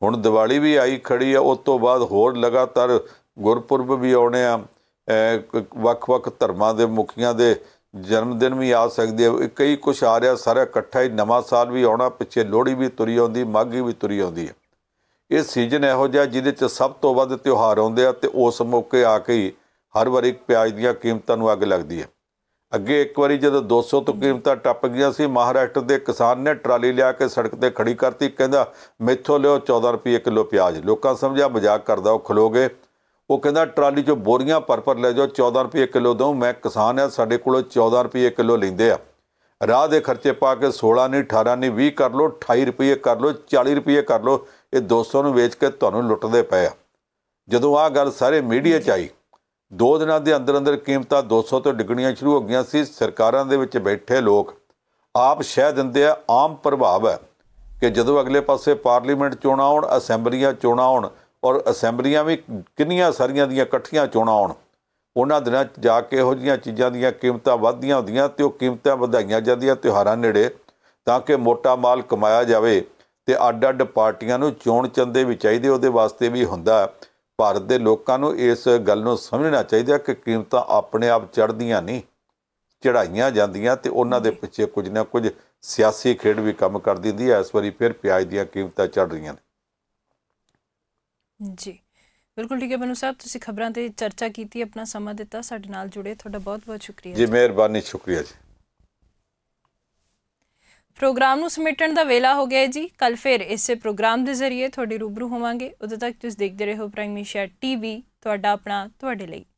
ਹੁਣ ਦੀਵਾਲੀ ਵੀ ਆਈ ਖੜੀ ਆ ਉਸ ਤੋਂ ਬਾਅਦ ਹੋਰ ਲਗਾਤਾਰ ਗੁਰਪੁਰਬ ਵੀ ਆਉਣੇ ਆ ਵੱਖ-ਵੱਖ ਧਰਮਾਂ ਦੇ ਮੁਖੀਆਂ ਦੇ ਜਨਮ ਦਿਨ ਵੀ ਆ ਸਕਦੇ ਆ ਕਈ ਕੁਝ ਆ ਰਿਹਾ ਸਾਰਾ ਇਕੱਠਾ ਹੀ ਨਵਾਂ ਸਾਲ ਵੀ ਆਉਣਾ ਪਿੱਛੇ ਲੋਹੜੀ ਵੀ ਤੁਰੀ ਆਉਂਦੀ ਮਾਘੀ ਵੀ ਤੁਰੀ ਆਉਂਦੀ ਹੈ ਇਹ ਸੀਜ਼ਨ ਇਹੋ ਜਿਹਾ ਜਿਹਦੇ 'ਚ ਸਭ ਤੋਂ ਵੱਧ ਤਿਉਹਾਰ ਆਉਂਦੇ ਆ ਤੇ ਉਸ ਮੌਕੇ ਆ ਕੇ ਹੀ ਹਰ ਵਾਰੀ ਪਿਆਜ਼ ਦੀਆਂ ਕੀਮਤਾਂ ਨੂੰ ਅੱਗ ਲੱਗਦੀ ਹੈ ਅੱਗੇ ਇੱਕ ਵਾਰੀ ਜਦੋਂ 200 ਤੋਂ ਕੀਮਤਾਂ ਟੱਪ ਗਈਆਂ ਸੀ ਮਹਾਰਾਸ਼ਟਰ ਦੇ ਕਿਸਾਨ ਨੇ ਟਰਾਲੀ ਲਿਆ ਕੇ ਸੜਕ ਤੇ ਖੜੀ ਕਰਤੀ ਕਹਿੰਦਾ ਮੈਥੋਂ ਲਿਓ 14 ਰੁਪਏ ਕਿਲੋ ਪਿਆਜ਼ ਲੋਕਾਂ ਸਮਝਿਆ ਮਜ਼ਾਕ ਕਰਦਾ ਉਹ ਖਲੋਗੇ ਉਹ ਕਹਿੰਦਾ ਟਰਾਲੀ 'ਚ ਬੋਰੀਆਂ ਭਰ ਭਰ ਲੈ ਜਾਓ 14 ਰੁਪਏ ਕਿਲੋ ਦਊ ਮੈਂ ਕਿਸਾਨ ਆ ਸਾਡੇ ਕੋਲੋਂ 14 ਰੁਪਏ ਕਿਲੋ ਲੈਂਦੇ ਆ ਰਾਹ ਦੇ ਖਰਚੇ ਪਾ ਕੇ 16 ਨਹੀਂ 18 ਨਹੀਂ 20 ਕਰ ਲਓ 28 ਰੁਪਏ ਕਰ ਲਓ 40 ਰੁਪਏ ਕਰ ਲਓ ਇਹ 200 ਨੂੰ ਵੇਚ ਕੇ ਤੁਹਾਨੂੰ ਲੁੱਟਦੇ ਪਏ ਆ ਜਦੋਂ ਆਹ ਗੱਲ ਸਾਰੇ ਮੀਡੀਆ 'ਚ ਆਈ ਦੋ ਦਿਨਾਂ ਦੇ ਅੰਦਰ ਅੰਦਰ ਕੀਮਤਾਂ 200 ਤੋਂ ਡਿੱਗਣੀਆਂ ਸ਼ੁਰੂ ਹੋ ਗਈਆਂ ਸੀ ਸਰਕਾਰਾਂ ਦੇ ਵਿੱਚ ਬੈਠੇ ਲੋਕ ਆਪ ਸ਼ਹਿ ਦਿੰਦੇ ਆ ਆਮ ਪ੍ਰਭਾਵ ਹੈ ਕਿ ਜਦੋਂ ਅਗਲੇ ਪਾਸੇ ਪਾਰਲੀਮੈਂਟ ਚੋਣਾਂ ਆਉਣ ਅਸੈਂਬਲੀਆਂ ਚੋਣਾਂ ਆਉਣ ਔਰ ਅਸੈਂਬਲੀਆਂ ਵੀ ਕਿੰਨੀਆਂ ਸਾਰੀਆਂ ਦੀਆਂ ਇਕੱਠੀਆਂ ਚੋਣਾਂ ਆਉਣ ਉਹਨਾਂ ਦਿਨਾਂ 'ਚ ਜਾ ਕੇ ਇਹੋ ਜੀਆਂ ਚੀਜ਼ਾਂ ਦੀਆਂ ਕੀਮਤਾਂ ਵੱਧਦੀਆਂ ਹੁੰਦੀਆਂ ਤੇ ਉਹ ਕੀਮਤਾਂ ਵਧਾਈਆਂ ਜਾਂਦੀਆਂ ਤਿਉਹਾਰਾਂ ਨੇੜੇ ਤਾਂ ਕਿ ਮੋਟਾ ਮਾਲ ਕਮਾਇਆ ਜਾਵੇ ਤੇ ਅੱਡ-ਅੱਡ ਪਾਰਟੀਆਂ ਨੂੰ ਚੋਣ ਚੰਦੇ ਵੀ ਚਾਹੀਦੇ ਉਹਦੇ ਵਾਸਤੇ ਵੀ ਹੁੰਦਾ ਭਾਰਤ ਦੇ ਲੋਕਾਂ ਨੂੰ ਇਸ ਗੱਲ ਨੂੰ ਸਮਝਣਾ ਚਾਹੀਦਾ ਕਿ ਕੀਮਤਾਂ ਆਪਣੇ ਆਪ ਚੜਦੀਆਂ ਨਹੀਂ ਚੜਾਈਆਂ ਜਾਂਦੀਆਂ ਤੇ ਉਹਨਾਂ ਦੇ ਪਿੱਛੇ ਕੁਝ ਨਾ ਕੁਝ ਸਿਆਸੀ ਖੇਡ ਵੀ ਕੰਮ ਕਰਦੀ ਹੁੰਦੀ ਹੈ ਇਸ ਵਾਰੀ ਫਿਰ ਪਿਆਜ਼ ਦੀਆਂ ਕੀਮਤਾਂ ਚੜ ਰਹੀਆਂ ਨੇ ਜੀ ਬਿਲਕੁਲ ਠੀਕ ਹੈ ਬਨੂ ਸਾਹਿਬ ਤੁਸੀਂ ਖਬਰਾਂ ਤੇ ਚਰਚਾ ਕੀਤੀ ਆਪਣਾ ਸਮਾਂ ਦਿੱਤਾ ਸਾਡੇ ਨਾਲ ਜੁੜੇ ਤੁਹਾਡਾ ਬਹੁਤ-ਬਹੁਤ ਸ਼ੁਕਰੀਆ ਜੀ ਮਿਹਰਬਾਨੀ ਸ਼ੁਕਰੀਆ ਜੀ ਪ੍ਰੋਗਰਾਮ ਨੂੰ ਸਮੇਟਣ ਦਾ ਵੇਲਾ ਹੋ ਗਿਆ ਜੀ ਕੱਲ ਫਿਰ ਇਸੇ ਪ੍ਰੋਗਰਾਮ ਦੇ ਜ਼ਰੀਏ ਤੁਹਾਡੇ ਰੂਬਰੂ ਹੋਵਾਂਗੇ ਉਦੋਂ ਤੱਕ ਤੁਸੀਂ ਦੇਖਦੇ ਰਹੋ ਪ੍ਰਾਈਮ ਏਸ਼ੀਆ ਟੀਵੀ ਤੁਹਾਡਾ ਆਪਣਾ ਤੁਹਾਡੇ ਲਈ